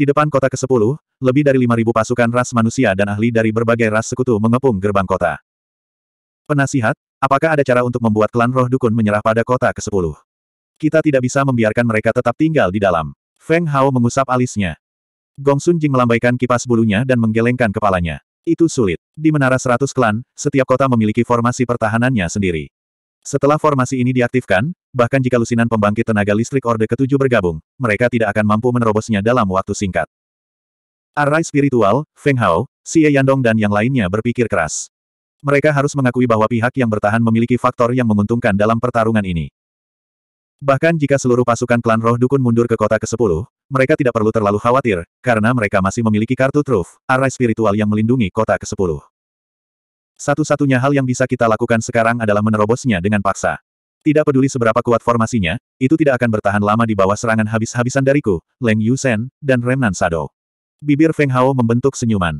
Di depan kota ke-10, lebih dari 5.000 pasukan ras manusia dan ahli dari berbagai ras sekutu mengepung gerbang kota. Penasihat, apakah ada cara untuk membuat klan roh dukun menyerah pada kota ke-10? Kita tidak bisa membiarkan mereka tetap tinggal di dalam. Feng Hao mengusap alisnya. Gong Sun Jing melambaikan kipas bulunya dan menggelengkan kepalanya. Itu sulit. Di menara seratus klan, setiap kota memiliki formasi pertahanannya sendiri. Setelah formasi ini diaktifkan, bahkan jika lusinan pembangkit tenaga listrik Orde ke-7 bergabung, mereka tidak akan mampu menerobosnya dalam waktu singkat. Arai spiritual, Feng Hao, Xie Yandong dan yang lainnya berpikir keras. Mereka harus mengakui bahwa pihak yang bertahan memiliki faktor yang menguntungkan dalam pertarungan ini. Bahkan jika seluruh pasukan klan roh dukun mundur ke kota ke-10, mereka tidak perlu terlalu khawatir, karena mereka masih memiliki kartu truf, arai spiritual yang melindungi kota ke-10. Satu-satunya hal yang bisa kita lakukan sekarang adalah menerobosnya dengan paksa. Tidak peduli seberapa kuat formasinya, itu tidak akan bertahan lama di bawah serangan habis-habisan dariku, Leng Yusen, dan Remnan Sado. Bibir Feng Hao membentuk senyuman.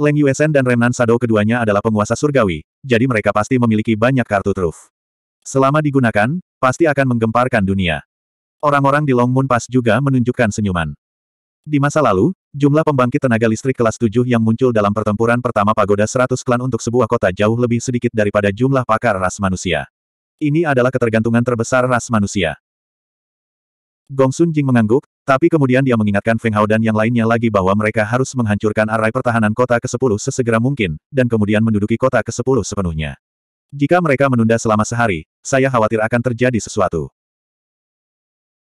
Leng Yusen dan Remnan Sado keduanya adalah penguasa surgawi, jadi mereka pasti memiliki banyak kartu truf. Selama digunakan, pasti akan menggemparkan dunia. Orang-orang di Long Pass juga menunjukkan senyuman. Di masa lalu, Jumlah pembangkit tenaga listrik kelas 7 yang muncul dalam pertempuran pertama pagoda 100 klan untuk sebuah kota jauh lebih sedikit daripada jumlah pakar ras manusia. Ini adalah ketergantungan terbesar ras manusia. Gong Sun Jing mengangguk, tapi kemudian dia mengingatkan Feng Hao dan yang lainnya lagi bahwa mereka harus menghancurkan arai pertahanan kota ke-10 sesegera mungkin, dan kemudian menduduki kota ke-10 sepenuhnya. Jika mereka menunda selama sehari, saya khawatir akan terjadi sesuatu.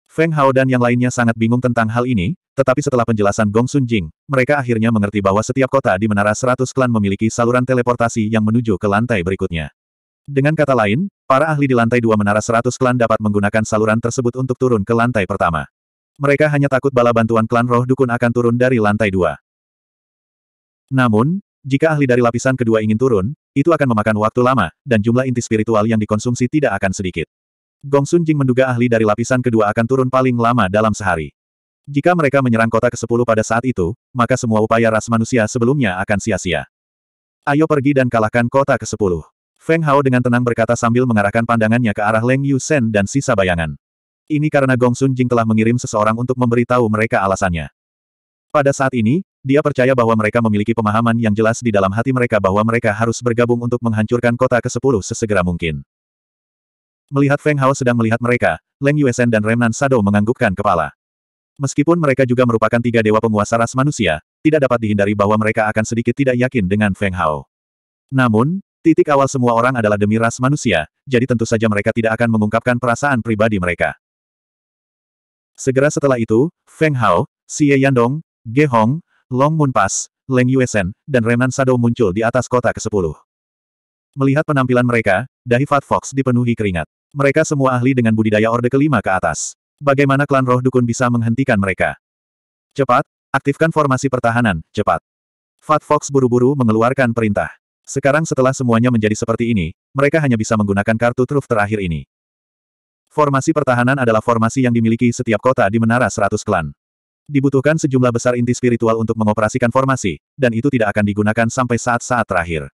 Feng Hao dan yang lainnya sangat bingung tentang hal ini, tetapi setelah penjelasan Gong Sun Jing, mereka akhirnya mengerti bahwa setiap kota di Menara Seratus Klan memiliki saluran teleportasi yang menuju ke lantai berikutnya. Dengan kata lain, para ahli di lantai dua Menara Seratus Klan dapat menggunakan saluran tersebut untuk turun ke lantai pertama. Mereka hanya takut bala bantuan klan roh dukun akan turun dari lantai dua. Namun, jika ahli dari lapisan kedua ingin turun, itu akan memakan waktu lama, dan jumlah inti spiritual yang dikonsumsi tidak akan sedikit. Gong Sun Jing menduga ahli dari lapisan kedua akan turun paling lama dalam sehari. Jika mereka menyerang kota ke-10 pada saat itu, maka semua upaya ras manusia sebelumnya akan sia-sia. Ayo pergi dan kalahkan kota ke-10. Feng Hao dengan tenang berkata sambil mengarahkan pandangannya ke arah Leng Yu Shen dan sisa bayangan. Ini karena Gong Sun Jing telah mengirim seseorang untuk memberitahu mereka alasannya. Pada saat ini, dia percaya bahwa mereka memiliki pemahaman yang jelas di dalam hati mereka bahwa mereka harus bergabung untuk menghancurkan kota ke-10 sesegera mungkin. Melihat Feng Hao sedang melihat mereka, Leng Yu Shen dan Remnan Sado menganggukkan kepala. Meskipun mereka juga merupakan tiga dewa penguasa ras manusia, tidak dapat dihindari bahwa mereka akan sedikit tidak yakin dengan Feng Hao. Namun, titik awal semua orang adalah demi ras manusia, jadi tentu saja mereka tidak akan mengungkapkan perasaan pribadi mereka. Segera setelah itu, Feng Hao, Xie Yandong, Ge Hong, Long Mun Pas, Leng Yuesen, dan Renan Sado muncul di atas kota ke-10. Melihat penampilan mereka, dahi Fat Fox dipenuhi keringat. Mereka semua ahli dengan budidaya Orde kelima ke atas. Bagaimana klan roh dukun bisa menghentikan mereka? Cepat, aktifkan formasi pertahanan, cepat. Fat Fox buru-buru mengeluarkan perintah. Sekarang setelah semuanya menjadi seperti ini, mereka hanya bisa menggunakan kartu truf terakhir ini. Formasi pertahanan adalah formasi yang dimiliki setiap kota di Menara 100 Klan. Dibutuhkan sejumlah besar inti spiritual untuk mengoperasikan formasi, dan itu tidak akan digunakan sampai saat-saat terakhir.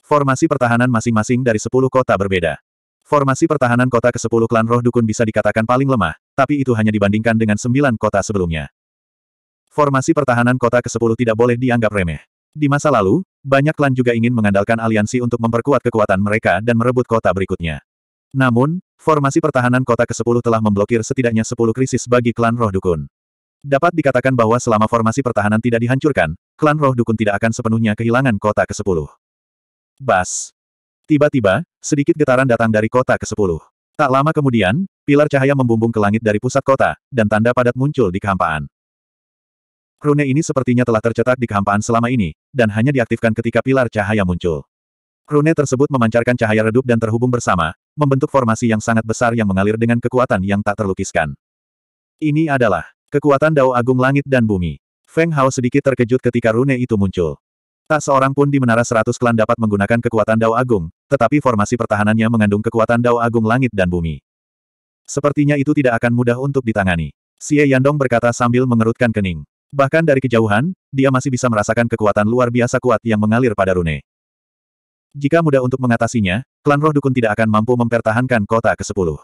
Formasi pertahanan masing-masing dari 10 kota berbeda. Formasi pertahanan kota ke-10 klan roh dukun bisa dikatakan paling lemah, tapi itu hanya dibandingkan dengan sembilan kota sebelumnya. Formasi pertahanan kota ke-10 tidak boleh dianggap remeh. Di masa lalu, banyak klan juga ingin mengandalkan aliansi untuk memperkuat kekuatan mereka dan merebut kota berikutnya. Namun, formasi pertahanan kota ke-10 telah memblokir setidaknya 10 krisis bagi klan roh dukun. Dapat dikatakan bahwa selama formasi pertahanan tidak dihancurkan, klan roh dukun tidak akan sepenuhnya kehilangan kota ke-10. Bas. Tiba-tiba, sedikit getaran datang dari kota ke-10. Tak lama kemudian, pilar cahaya membumbung ke langit dari pusat kota, dan tanda padat muncul di kehampaan. Rune ini sepertinya telah tercetak di kehampaan selama ini, dan hanya diaktifkan ketika pilar cahaya muncul. Rune tersebut memancarkan cahaya redup dan terhubung bersama, membentuk formasi yang sangat besar yang mengalir dengan kekuatan yang tak terlukiskan. Ini adalah kekuatan Dao Agung Langit dan Bumi. Feng Hao sedikit terkejut ketika rune itu muncul. Tak seorang pun di Menara Seratus Klan dapat menggunakan kekuatan Dao Agung, tetapi formasi pertahanannya mengandung kekuatan Dao Agung Langit dan Bumi. Sepertinya itu tidak akan mudah untuk ditangani. Xie Yandong berkata sambil mengerutkan kening. Bahkan dari kejauhan, dia masih bisa merasakan kekuatan luar biasa kuat yang mengalir pada Rune. Jika mudah untuk mengatasinya, klan roh dukun tidak akan mampu mempertahankan kota ke-10.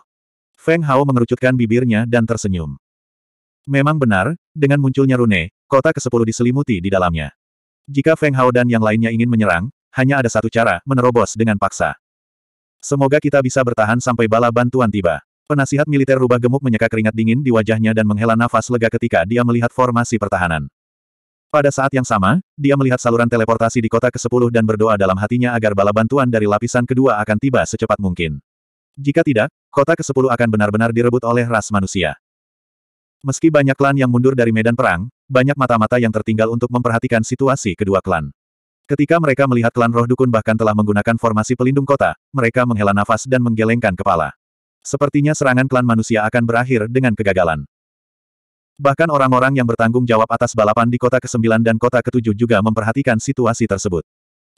Feng Hao mengerucutkan bibirnya dan tersenyum. Memang benar, dengan munculnya Rune, kota ke-10 diselimuti di dalamnya. Jika Feng Hao dan yang lainnya ingin menyerang, hanya ada satu cara, menerobos dengan paksa. Semoga kita bisa bertahan sampai bala bantuan tiba. Penasihat militer rubah gemuk menyeka keringat dingin di wajahnya dan menghela nafas lega ketika dia melihat formasi pertahanan. Pada saat yang sama, dia melihat saluran teleportasi di kota ke-10 dan berdoa dalam hatinya agar bala bantuan dari lapisan kedua akan tiba secepat mungkin. Jika tidak, kota ke-10 akan benar-benar direbut oleh ras manusia. Meski banyak klan yang mundur dari medan perang, banyak mata-mata yang tertinggal untuk memperhatikan situasi kedua klan. Ketika mereka melihat klan roh dukun bahkan telah menggunakan formasi pelindung kota, mereka menghela nafas dan menggelengkan kepala. Sepertinya serangan klan manusia akan berakhir dengan kegagalan. Bahkan orang-orang yang bertanggung jawab atas balapan di kota ke-9 dan kota ke-7 juga memperhatikan situasi tersebut.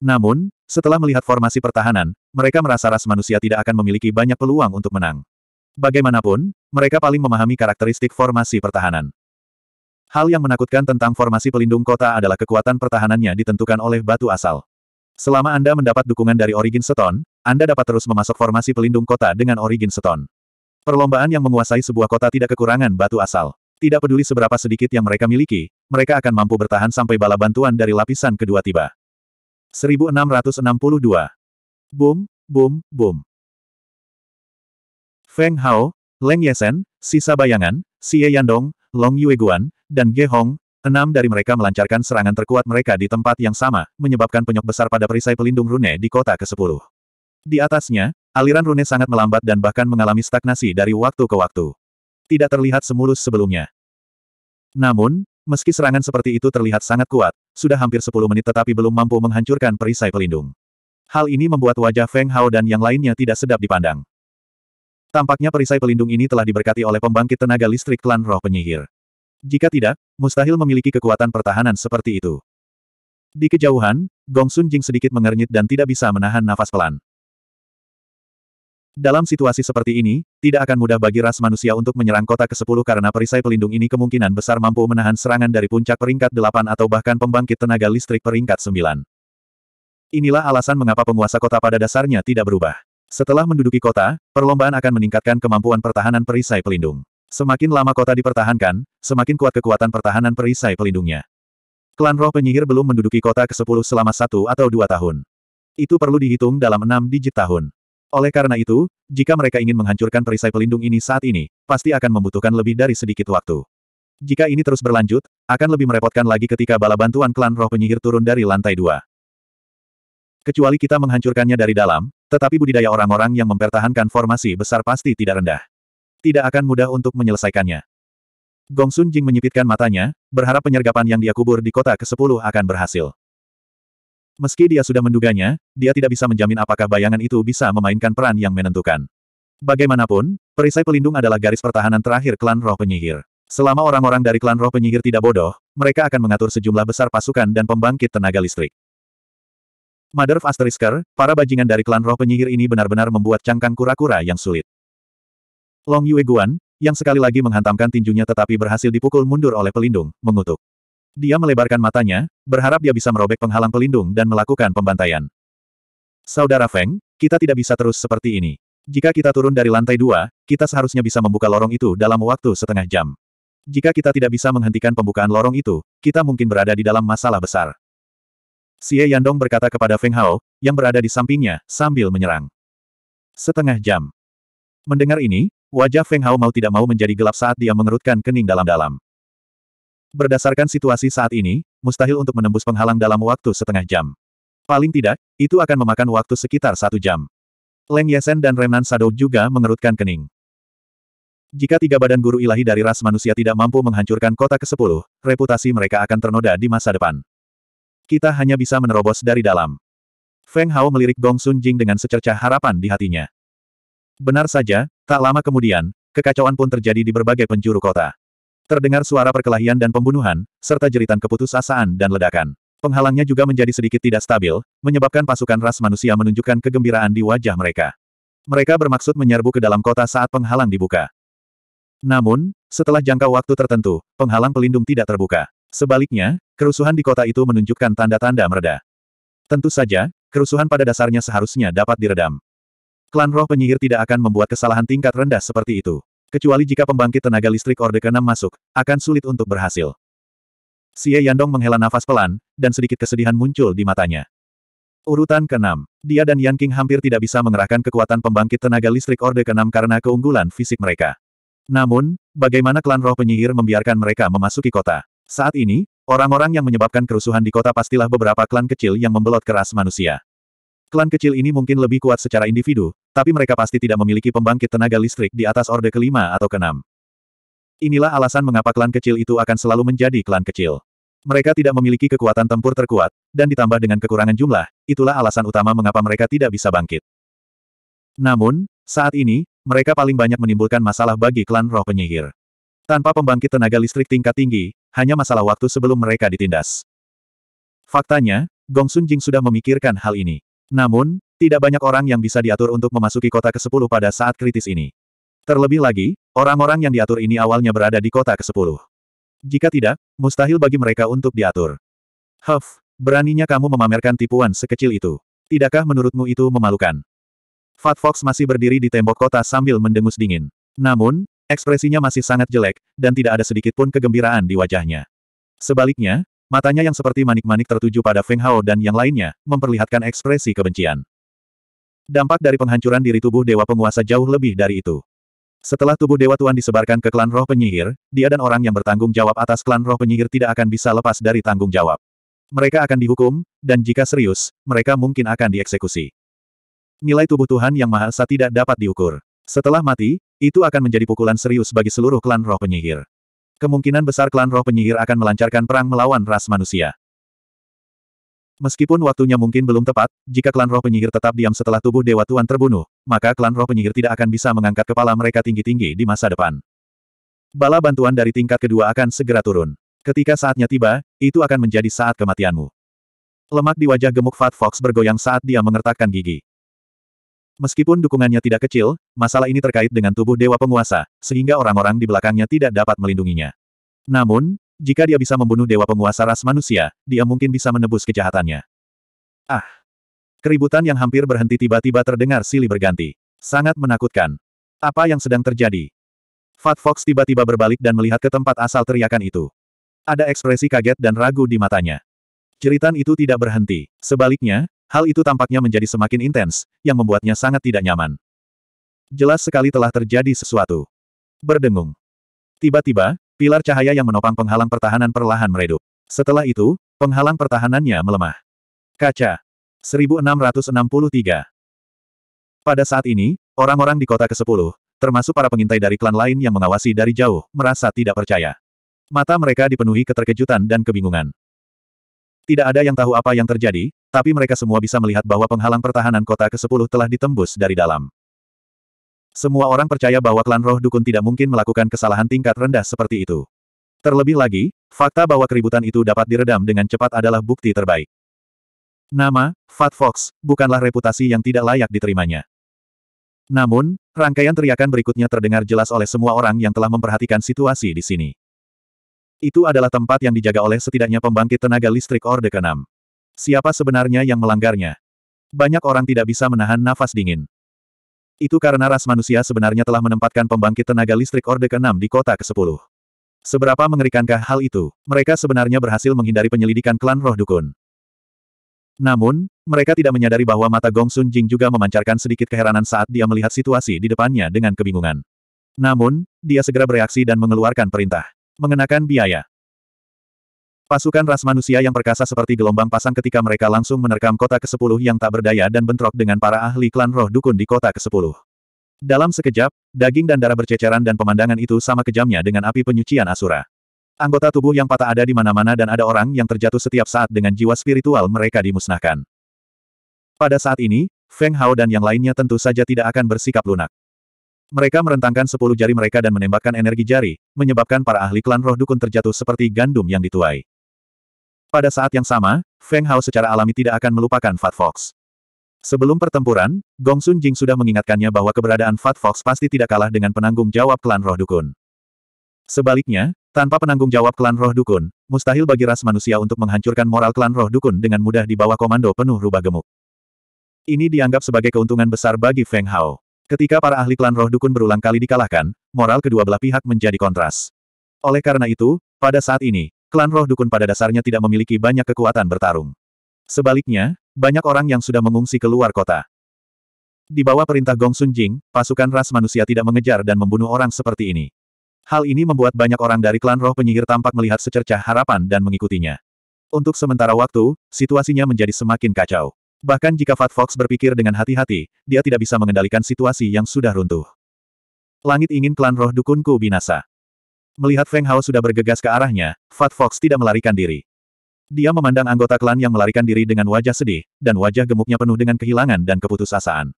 Namun, setelah melihat formasi pertahanan, mereka merasa ras manusia tidak akan memiliki banyak peluang untuk menang. Bagaimanapun, mereka paling memahami karakteristik formasi pertahanan. Hal yang menakutkan tentang formasi pelindung kota adalah kekuatan pertahanannya ditentukan oleh batu asal. Selama Anda mendapat dukungan dari Origin Stone, Anda dapat terus memasok formasi pelindung kota dengan Origin Stone. Perlombaan yang menguasai sebuah kota tidak kekurangan batu asal. Tidak peduli seberapa sedikit yang mereka miliki, mereka akan mampu bertahan sampai bala bantuan dari lapisan kedua tiba. 1662. Boom, boom, boom. Feng Hao, Leng Yesen, sisa bayangan, Xie Yandong, Long Yueguan, dan Ge Hong, enam dari mereka melancarkan serangan terkuat mereka di tempat yang sama, menyebabkan penyok besar pada perisai pelindung rune di kota ke-10. Di atasnya, aliran rune sangat melambat dan bahkan mengalami stagnasi dari waktu ke waktu. Tidak terlihat semulus sebelumnya. Namun, meski serangan seperti itu terlihat sangat kuat, sudah hampir 10 menit tetapi belum mampu menghancurkan perisai pelindung. Hal ini membuat wajah Feng Hao dan yang lainnya tidak sedap dipandang. Tampaknya perisai pelindung ini telah diberkati oleh pembangkit tenaga listrik klan roh penyihir. Jika tidak, mustahil memiliki kekuatan pertahanan seperti itu. Di kejauhan, Gong Sun Jing sedikit mengernyit dan tidak bisa menahan nafas pelan. Dalam situasi seperti ini, tidak akan mudah bagi ras manusia untuk menyerang kota ke-10 karena perisai pelindung ini kemungkinan besar mampu menahan serangan dari puncak peringkat 8 atau bahkan pembangkit tenaga listrik peringkat 9. Inilah alasan mengapa penguasa kota pada dasarnya tidak berubah. Setelah menduduki kota, perlombaan akan meningkatkan kemampuan pertahanan perisai pelindung. Semakin lama kota dipertahankan, semakin kuat kekuatan pertahanan perisai pelindungnya. Klan roh penyihir belum menduduki kota ke-10 selama satu atau dua tahun. Itu perlu dihitung dalam enam digit tahun. Oleh karena itu, jika mereka ingin menghancurkan perisai pelindung ini saat ini, pasti akan membutuhkan lebih dari sedikit waktu. Jika ini terus berlanjut, akan lebih merepotkan lagi ketika bala bantuan klan roh penyihir turun dari lantai dua. Kecuali kita menghancurkannya dari dalam, tetapi budidaya orang-orang yang mempertahankan formasi besar pasti tidak rendah. Tidak akan mudah untuk menyelesaikannya. Gong Sun Jing menyipitkan matanya, berharap penyergapan yang dia kubur di kota ke-10 akan berhasil. Meski dia sudah menduganya, dia tidak bisa menjamin apakah bayangan itu bisa memainkan peran yang menentukan. Bagaimanapun, perisai pelindung adalah garis pertahanan terakhir klan roh penyihir. Selama orang-orang dari klan roh penyihir tidak bodoh, mereka akan mengatur sejumlah besar pasukan dan pembangkit tenaga listrik. Mother of Asterisker, para bajingan dari klan roh penyihir ini benar-benar membuat cangkang kura-kura yang sulit. Long Yue Guan, yang sekali lagi menghantamkan tinjunya tetapi berhasil dipukul mundur oleh pelindung, mengutuk. Dia melebarkan matanya, berharap dia bisa merobek penghalang pelindung dan melakukan pembantaian. Saudara Feng, kita tidak bisa terus seperti ini. Jika kita turun dari lantai dua, kita seharusnya bisa membuka lorong itu dalam waktu setengah jam. Jika kita tidak bisa menghentikan pembukaan lorong itu, kita mungkin berada di dalam masalah besar. Xie Yandong berkata kepada Feng Hao, yang berada di sampingnya, sambil menyerang. Setengah jam. Mendengar ini, wajah Feng Hao mau tidak mau menjadi gelap saat dia mengerutkan kening dalam-dalam. Berdasarkan situasi saat ini, mustahil untuk menembus penghalang dalam waktu setengah jam. Paling tidak, itu akan memakan waktu sekitar satu jam. Leng Yesen dan Renan Sadou juga mengerutkan kening. Jika tiga badan guru ilahi dari ras manusia tidak mampu menghancurkan kota ke-10, reputasi mereka akan ternoda di masa depan. Kita hanya bisa menerobos dari dalam. Feng Hao melirik Gong Sun Jing dengan secercah harapan di hatinya. Benar saja, tak lama kemudian, kekacauan pun terjadi di berbagai penjuru kota. Terdengar suara perkelahian dan pembunuhan, serta jeritan keputusasaan dan ledakan. Penghalangnya juga menjadi sedikit tidak stabil, menyebabkan pasukan ras manusia menunjukkan kegembiraan di wajah mereka. Mereka bermaksud menyerbu ke dalam kota saat penghalang dibuka. Namun, setelah jangka waktu tertentu, penghalang pelindung tidak terbuka. Sebaliknya, Kerusuhan di kota itu menunjukkan tanda-tanda mereda. Tentu saja, kerusuhan pada dasarnya seharusnya dapat diredam. Klan roh penyihir tidak akan membuat kesalahan tingkat rendah seperti itu. Kecuali jika pembangkit tenaga listrik Orde ke-6 masuk, akan sulit untuk berhasil. Xie Yandong menghela nafas pelan, dan sedikit kesedihan muncul di matanya. Urutan ke-6, dia dan Yan King hampir tidak bisa mengerahkan kekuatan pembangkit tenaga listrik Orde ke-6 karena keunggulan fisik mereka. Namun, bagaimana klan roh penyihir membiarkan mereka memasuki kota? Saat ini, Orang-orang yang menyebabkan kerusuhan di kota pastilah beberapa klan kecil yang membelot keras manusia. Klan kecil ini mungkin lebih kuat secara individu, tapi mereka pasti tidak memiliki pembangkit tenaga listrik di atas orde kelima atau keenam. Inilah alasan mengapa klan kecil itu akan selalu menjadi klan kecil. Mereka tidak memiliki kekuatan tempur terkuat, dan ditambah dengan kekurangan jumlah, itulah alasan utama mengapa mereka tidak bisa bangkit. Namun, saat ini, mereka paling banyak menimbulkan masalah bagi klan roh penyihir. Tanpa pembangkit tenaga listrik tingkat tinggi, hanya masalah waktu sebelum mereka ditindas. Faktanya, Gong Sun Jing sudah memikirkan hal ini. Namun, tidak banyak orang yang bisa diatur untuk memasuki kota ke-10 pada saat kritis ini. Terlebih lagi, orang-orang yang diatur ini awalnya berada di kota ke-10. Jika tidak, mustahil bagi mereka untuk diatur. Huff, beraninya kamu memamerkan tipuan sekecil itu. Tidakkah menurutmu itu memalukan? Fat Fox masih berdiri di tembok kota sambil mendengus dingin. Namun, Ekspresinya masih sangat jelek, dan tidak ada sedikit pun kegembiraan di wajahnya. Sebaliknya, matanya yang seperti manik-manik tertuju pada Feng Hao dan yang lainnya, memperlihatkan ekspresi kebencian. Dampak dari penghancuran diri tubuh Dewa Penguasa jauh lebih dari itu. Setelah tubuh Dewa Tuan disebarkan ke klan roh penyihir, dia dan orang yang bertanggung jawab atas klan roh penyihir tidak akan bisa lepas dari tanggung jawab. Mereka akan dihukum, dan jika serius, mereka mungkin akan dieksekusi. Nilai tubuh Tuhan yang Maha Esa tidak dapat diukur. Setelah mati, itu akan menjadi pukulan serius bagi seluruh klan roh penyihir. Kemungkinan besar klan roh penyihir akan melancarkan perang melawan ras manusia. Meskipun waktunya mungkin belum tepat, jika klan roh penyihir tetap diam setelah tubuh Dewa Tuan terbunuh, maka klan roh penyihir tidak akan bisa mengangkat kepala mereka tinggi-tinggi di masa depan. Bala bantuan dari tingkat kedua akan segera turun. Ketika saatnya tiba, itu akan menjadi saat kematianmu. Lemak di wajah gemuk Fat Fox bergoyang saat dia mengertakkan gigi. Meskipun dukungannya tidak kecil, masalah ini terkait dengan tubuh Dewa Penguasa, sehingga orang-orang di belakangnya tidak dapat melindunginya. Namun, jika dia bisa membunuh Dewa Penguasa ras manusia, dia mungkin bisa menebus kejahatannya. Ah! Keributan yang hampir berhenti tiba-tiba terdengar silih berganti. Sangat menakutkan. Apa yang sedang terjadi? Fat Fox tiba-tiba berbalik dan melihat ke tempat asal teriakan itu. Ada ekspresi kaget dan ragu di matanya. Ceritan itu tidak berhenti. Sebaliknya, Hal itu tampaknya menjadi semakin intens, yang membuatnya sangat tidak nyaman. Jelas sekali telah terjadi sesuatu. Berdengung. Tiba-tiba, pilar cahaya yang menopang penghalang pertahanan perlahan meredup. Setelah itu, penghalang pertahanannya melemah. Kaca. 1663. Pada saat ini, orang-orang di kota ke-10, termasuk para pengintai dari klan lain yang mengawasi dari jauh, merasa tidak percaya. Mata mereka dipenuhi keterkejutan dan kebingungan. Tidak ada yang tahu apa yang terjadi, tapi mereka semua bisa melihat bahwa penghalang pertahanan kota ke-10 telah ditembus dari dalam. Semua orang percaya bahwa klan roh dukun tidak mungkin melakukan kesalahan tingkat rendah seperti itu. Terlebih lagi, fakta bahwa keributan itu dapat diredam dengan cepat adalah bukti terbaik. Nama, Fat Fox, bukanlah reputasi yang tidak layak diterimanya. Namun, rangkaian teriakan berikutnya terdengar jelas oleh semua orang yang telah memperhatikan situasi di sini. Itu adalah tempat yang dijaga oleh setidaknya pembangkit tenaga listrik Orde ke Siapa sebenarnya yang melanggarnya? Banyak orang tidak bisa menahan nafas dingin. Itu karena ras manusia sebenarnya telah menempatkan pembangkit tenaga listrik Orde ke-6 di kota ke-10. Seberapa mengerikankah hal itu? Mereka sebenarnya berhasil menghindari penyelidikan klan roh dukun. Namun, mereka tidak menyadari bahwa mata Gong Sun Jing juga memancarkan sedikit keheranan saat dia melihat situasi di depannya dengan kebingungan. Namun, dia segera bereaksi dan mengeluarkan perintah. Mengenakan biaya. Pasukan ras manusia yang perkasa seperti gelombang pasang ketika mereka langsung menerkam kota ke-10 yang tak berdaya dan bentrok dengan para ahli klan roh dukun di kota ke-10. Dalam sekejap, daging dan darah berceceran dan pemandangan itu sama kejamnya dengan api penyucian Asura. Anggota tubuh yang patah ada di mana-mana dan ada orang yang terjatuh setiap saat dengan jiwa spiritual mereka dimusnahkan. Pada saat ini, Feng Hao dan yang lainnya tentu saja tidak akan bersikap lunak. Mereka merentangkan sepuluh jari mereka dan menembakkan energi jari, menyebabkan para ahli klan roh dukun terjatuh seperti gandum yang dituai. Pada saat yang sama, Feng Hao secara alami tidak akan melupakan Fat Fox. Sebelum pertempuran, Gong Sun Jing sudah mengingatkannya bahwa keberadaan Fat Fox pasti tidak kalah dengan penanggung jawab klan roh dukun. Sebaliknya, tanpa penanggung jawab klan roh dukun, mustahil bagi ras manusia untuk menghancurkan moral klan roh dukun dengan mudah di bawah komando penuh rubah gemuk. Ini dianggap sebagai keuntungan besar bagi Feng Hao. Ketika para ahli klan roh dukun berulang kali dikalahkan, moral kedua belah pihak menjadi kontras. Oleh karena itu, pada saat ini, klan roh dukun pada dasarnya tidak memiliki banyak kekuatan bertarung. Sebaliknya, banyak orang yang sudah mengungsi keluar kota. Di bawah perintah Gong Sun Jing, pasukan ras manusia tidak mengejar dan membunuh orang seperti ini. Hal ini membuat banyak orang dari klan roh penyihir tampak melihat secercah harapan dan mengikutinya. Untuk sementara waktu, situasinya menjadi semakin kacau. Bahkan jika Fat Fox berpikir dengan hati-hati, dia tidak bisa mengendalikan situasi yang sudah runtuh. Langit ingin klan roh dukunku binasa. Melihat Feng Hao sudah bergegas ke arahnya, Fat Fox tidak melarikan diri. Dia memandang anggota klan yang melarikan diri dengan wajah sedih, dan wajah gemuknya penuh dengan kehilangan dan keputusasaan.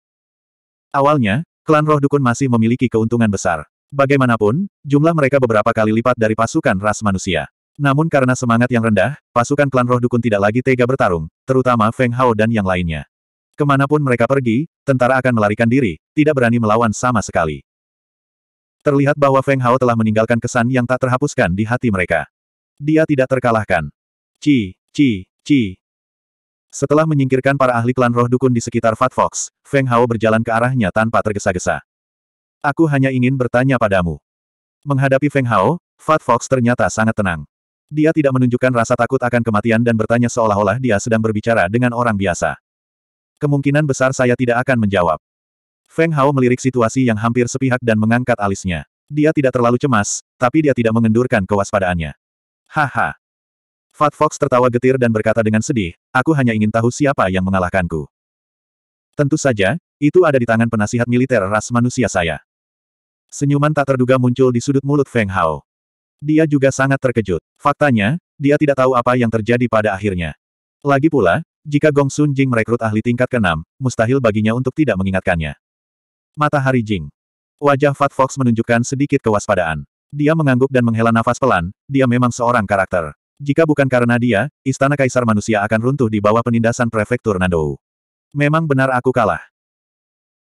Awalnya, klan roh dukun masih memiliki keuntungan besar. Bagaimanapun, jumlah mereka beberapa kali lipat dari pasukan ras manusia. Namun karena semangat yang rendah, pasukan klan roh dukun tidak lagi tega bertarung, terutama Feng Hao dan yang lainnya. Kemanapun mereka pergi, tentara akan melarikan diri, tidak berani melawan sama sekali. Terlihat bahwa Feng Hao telah meninggalkan kesan yang tak terhapuskan di hati mereka. Dia tidak terkalahkan. Ci, ci, ci. Setelah menyingkirkan para ahli klan roh dukun di sekitar Fat Fox, Feng Hao berjalan ke arahnya tanpa tergesa-gesa. Aku hanya ingin bertanya padamu. Menghadapi Feng Hao, Fat Fox ternyata sangat tenang. Dia tidak menunjukkan rasa takut akan kematian dan bertanya seolah-olah dia sedang berbicara dengan orang biasa. Kemungkinan besar saya tidak akan menjawab. Feng Hao melirik situasi yang hampir sepihak dan mengangkat alisnya. Dia tidak terlalu cemas, tapi dia tidak mengendurkan kewaspadaannya. Haha. Fat Fox tertawa getir dan berkata dengan sedih, aku hanya ingin tahu siapa yang mengalahkanku. Tentu saja, itu ada di tangan penasihat militer ras manusia saya. Senyuman tak terduga muncul di sudut mulut Feng Hao. Dia juga sangat terkejut. Faktanya, dia tidak tahu apa yang terjadi pada akhirnya. Lagi pula, jika Gong Sun Jing merekrut ahli tingkat keenam, mustahil baginya untuk tidak mengingatkannya. Matahari Jing. Wajah Fat Fox menunjukkan sedikit kewaspadaan. Dia mengangguk dan menghela nafas pelan, dia memang seorang karakter. Jika bukan karena dia, istana kaisar manusia akan runtuh di bawah penindasan prefektur Nandou. Memang benar aku kalah.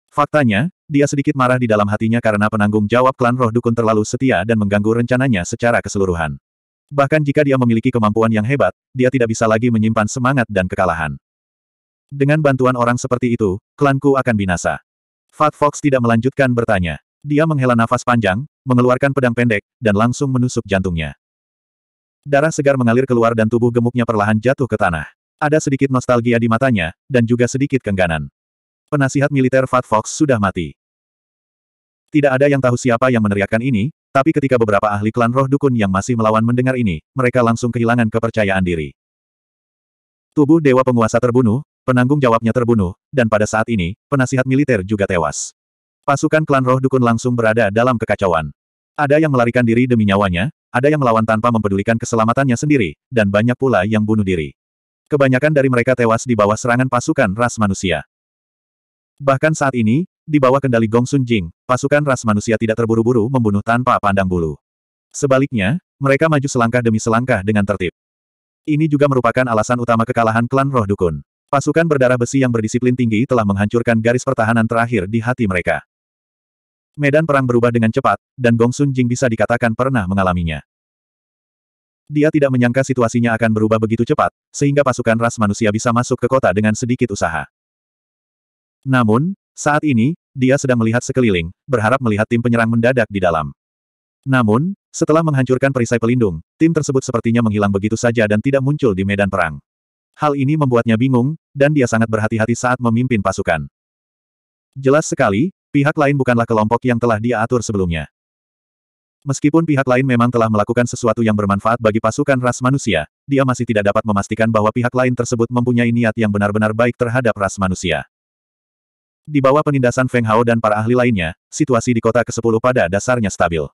Faktanya, dia sedikit marah di dalam hatinya karena penanggung jawab klan roh dukun terlalu setia dan mengganggu rencananya secara keseluruhan. Bahkan jika dia memiliki kemampuan yang hebat, dia tidak bisa lagi menyimpan semangat dan kekalahan. Dengan bantuan orang seperti itu, klanku akan binasa. Fat Fox tidak melanjutkan bertanya. Dia menghela nafas panjang, mengeluarkan pedang pendek, dan langsung menusuk jantungnya. Darah segar mengalir keluar dan tubuh gemuknya perlahan jatuh ke tanah. Ada sedikit nostalgia di matanya, dan juga sedikit kengganan. Penasihat militer Fat Fox sudah mati. Tidak ada yang tahu siapa yang meneriakkan ini, tapi ketika beberapa ahli klan roh dukun yang masih melawan mendengar ini, mereka langsung kehilangan kepercayaan diri. Tubuh dewa penguasa terbunuh, Penanggung jawabnya terbunuh, dan pada saat ini, penasihat militer juga tewas. Pasukan klan roh dukun langsung berada dalam kekacauan. Ada yang melarikan diri demi nyawanya, ada yang melawan tanpa mempedulikan keselamatannya sendiri, dan banyak pula yang bunuh diri. Kebanyakan dari mereka tewas di bawah serangan pasukan ras manusia. Bahkan saat ini, di bawah kendali Gong Sun Jing, pasukan ras manusia tidak terburu-buru membunuh tanpa pandang bulu. Sebaliknya, mereka maju selangkah demi selangkah dengan tertib. Ini juga merupakan alasan utama kekalahan klan roh dukun. Pasukan berdarah besi yang berdisiplin tinggi telah menghancurkan garis pertahanan terakhir di hati mereka. Medan perang berubah dengan cepat, dan Gong Sun Jing bisa dikatakan pernah mengalaminya. Dia tidak menyangka situasinya akan berubah begitu cepat, sehingga pasukan ras manusia bisa masuk ke kota dengan sedikit usaha. Namun, saat ini, dia sedang melihat sekeliling, berharap melihat tim penyerang mendadak di dalam. Namun, setelah menghancurkan perisai pelindung, tim tersebut sepertinya menghilang begitu saja dan tidak muncul di medan perang. Hal ini membuatnya bingung, dan dia sangat berhati-hati saat memimpin pasukan. Jelas sekali, pihak lain bukanlah kelompok yang telah dia atur sebelumnya. Meskipun pihak lain memang telah melakukan sesuatu yang bermanfaat bagi pasukan ras manusia, dia masih tidak dapat memastikan bahwa pihak lain tersebut mempunyai niat yang benar-benar baik terhadap ras manusia. Di bawah penindasan Feng Hao dan para ahli lainnya, situasi di kota ke-10 pada dasarnya stabil.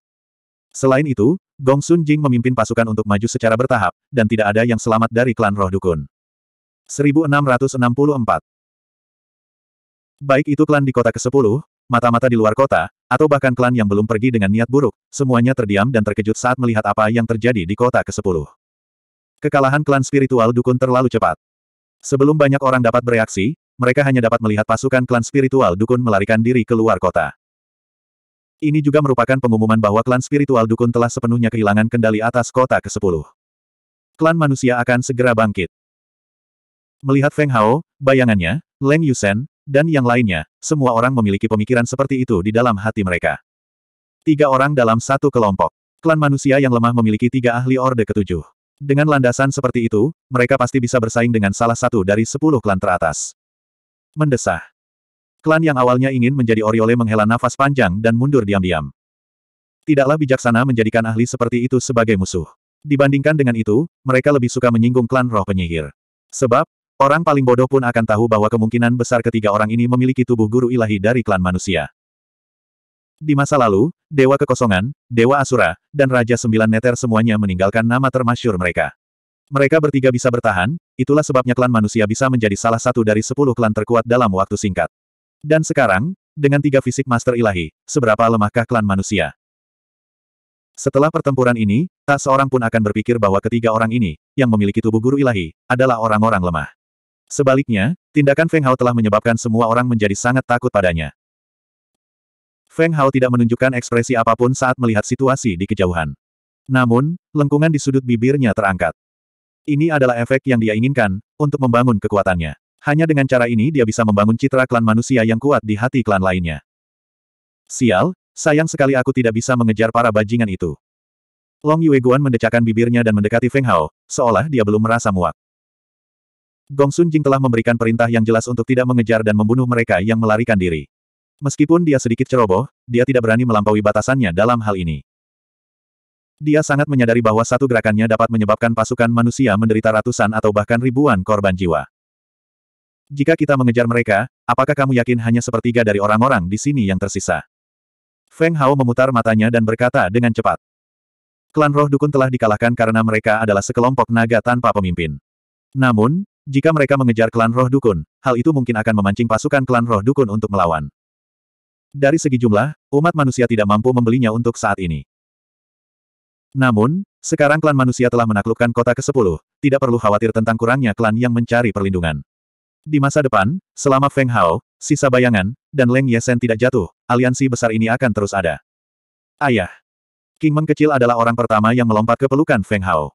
Selain itu, Gong Sun Jing memimpin pasukan untuk maju secara bertahap, dan tidak ada yang selamat dari klan roh dukun. 1664. Baik itu klan di kota ke-10, mata-mata di luar kota, atau bahkan klan yang belum pergi dengan niat buruk, semuanya terdiam dan terkejut saat melihat apa yang terjadi di kota ke-10. Kekalahan klan spiritual dukun terlalu cepat. Sebelum banyak orang dapat bereaksi, mereka hanya dapat melihat pasukan klan spiritual dukun melarikan diri keluar kota. Ini juga merupakan pengumuman bahwa klan spiritual dukun telah sepenuhnya kehilangan kendali atas kota ke-10. Klan manusia akan segera bangkit. Melihat Feng Hao, bayangannya, Leng Yusen, dan yang lainnya, semua orang memiliki pemikiran seperti itu di dalam hati mereka. Tiga orang dalam satu kelompok. Klan manusia yang lemah memiliki tiga ahli orde ketujuh. Dengan landasan seperti itu, mereka pasti bisa bersaing dengan salah satu dari sepuluh klan teratas. Mendesah. Klan yang awalnya ingin menjadi Oriole menghela nafas panjang dan mundur diam-diam. Tidaklah bijaksana menjadikan ahli seperti itu sebagai musuh. Dibandingkan dengan itu, mereka lebih suka menyinggung klan roh penyihir. Sebab, Orang paling bodoh pun akan tahu bahwa kemungkinan besar ketiga orang ini memiliki tubuh guru ilahi dari klan manusia. Di masa lalu, Dewa Kekosongan, Dewa Asura, dan Raja Sembilan Neter semuanya meninggalkan nama termasyur mereka. Mereka bertiga bisa bertahan, itulah sebabnya klan manusia bisa menjadi salah satu dari sepuluh klan terkuat dalam waktu singkat. Dan sekarang, dengan tiga fisik master ilahi, seberapa lemahkah klan manusia? Setelah pertempuran ini, tak seorang pun akan berpikir bahwa ketiga orang ini, yang memiliki tubuh guru ilahi, adalah orang-orang lemah. Sebaliknya, tindakan Feng Hao telah menyebabkan semua orang menjadi sangat takut padanya. Feng Hao tidak menunjukkan ekspresi apapun saat melihat situasi di kejauhan. Namun, lengkungan di sudut bibirnya terangkat. Ini adalah efek yang dia inginkan, untuk membangun kekuatannya. Hanya dengan cara ini dia bisa membangun citra klan manusia yang kuat di hati klan lainnya. Sial, sayang sekali aku tidak bisa mengejar para bajingan itu. Long Yue Guan mendecakkan bibirnya dan mendekati Feng Hao, seolah dia belum merasa muak. Gong Sun Jing telah memberikan perintah yang jelas untuk tidak mengejar dan membunuh mereka yang melarikan diri. Meskipun dia sedikit ceroboh, dia tidak berani melampaui batasannya dalam hal ini. Dia sangat menyadari bahwa satu gerakannya dapat menyebabkan pasukan manusia menderita ratusan atau bahkan ribuan korban jiwa. Jika kita mengejar mereka, apakah kamu yakin hanya sepertiga dari orang-orang di sini yang tersisa? Feng Hao memutar matanya dan berkata dengan cepat. Klan roh dukun telah dikalahkan karena mereka adalah sekelompok naga tanpa pemimpin. Namun, jika mereka mengejar klan roh dukun, hal itu mungkin akan memancing pasukan klan roh dukun untuk melawan. Dari segi jumlah, umat manusia tidak mampu membelinya untuk saat ini. Namun, sekarang klan manusia telah menaklukkan kota ke-10, tidak perlu khawatir tentang kurangnya klan yang mencari perlindungan. Di masa depan, selama Feng Hao, sisa bayangan, dan Leng Yesen tidak jatuh, aliansi besar ini akan terus ada. Ayah. King Meng kecil adalah orang pertama yang melompat ke pelukan Feng Hao.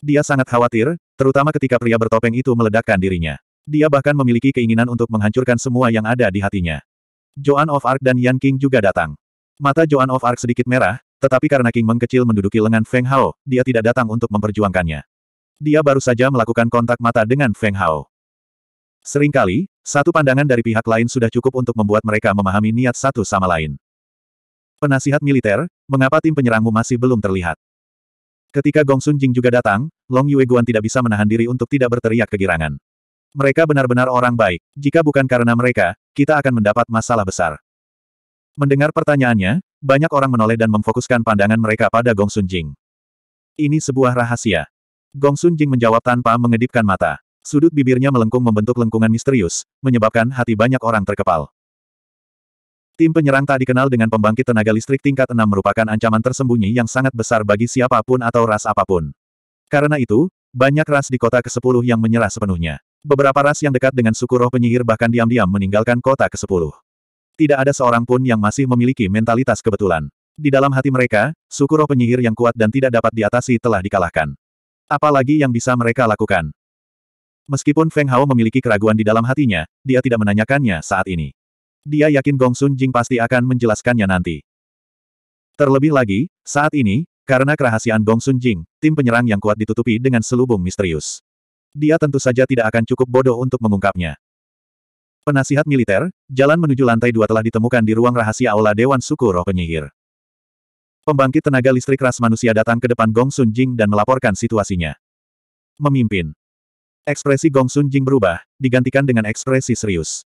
Dia sangat khawatir, terutama ketika pria bertopeng itu meledakkan dirinya. Dia bahkan memiliki keinginan untuk menghancurkan semua yang ada di hatinya. Joan of Arc dan Yan King juga datang. Mata Joan of Arc sedikit merah, tetapi karena King mengkecil menduduki lengan Feng Hao, dia tidak datang untuk memperjuangkannya. Dia baru saja melakukan kontak mata dengan Feng Hao. Seringkali, satu pandangan dari pihak lain sudah cukup untuk membuat mereka memahami niat satu sama lain. Penasihat militer, mengapa tim penyerangmu masih belum terlihat? Ketika Gong Sun Jing juga datang, Long Yue Guan tidak bisa menahan diri untuk tidak berteriak kegirangan. Mereka benar-benar orang baik. Jika bukan karena mereka, kita akan mendapat masalah besar. Mendengar pertanyaannya, banyak orang menoleh dan memfokuskan pandangan mereka pada Gong Sun Jing. Ini sebuah rahasia. Gong Sun Jing menjawab tanpa mengedipkan mata. Sudut bibirnya melengkung membentuk lengkungan misterius, menyebabkan hati banyak orang terkepal. Tim penyerang tak dikenal dengan pembangkit tenaga listrik tingkat 6 merupakan ancaman tersembunyi yang sangat besar bagi siapapun atau ras apapun. Karena itu, banyak ras di kota ke-10 yang menyerah sepenuhnya. Beberapa ras yang dekat dengan suku roh penyihir bahkan diam-diam meninggalkan kota ke-10. Tidak ada seorang pun yang masih memiliki mentalitas kebetulan. Di dalam hati mereka, suku roh penyihir yang kuat dan tidak dapat diatasi telah dikalahkan. Apalagi yang bisa mereka lakukan. Meskipun Feng Hao memiliki keraguan di dalam hatinya, dia tidak menanyakannya saat ini. Dia yakin Gong Sun Jing pasti akan menjelaskannya nanti. Terlebih lagi, saat ini, karena kerahasiaan Gong Sun Jing, tim penyerang yang kuat ditutupi dengan selubung misterius. Dia tentu saja tidak akan cukup bodoh untuk mengungkapnya. Penasihat militer, jalan menuju lantai dua telah ditemukan di ruang rahasia Aula Dewan Suku Roh Penyihir. Pembangkit tenaga listrik ras manusia datang ke depan Gong Sun Jing dan melaporkan situasinya. Memimpin. Ekspresi Gong Sun Jing berubah, digantikan dengan ekspresi serius.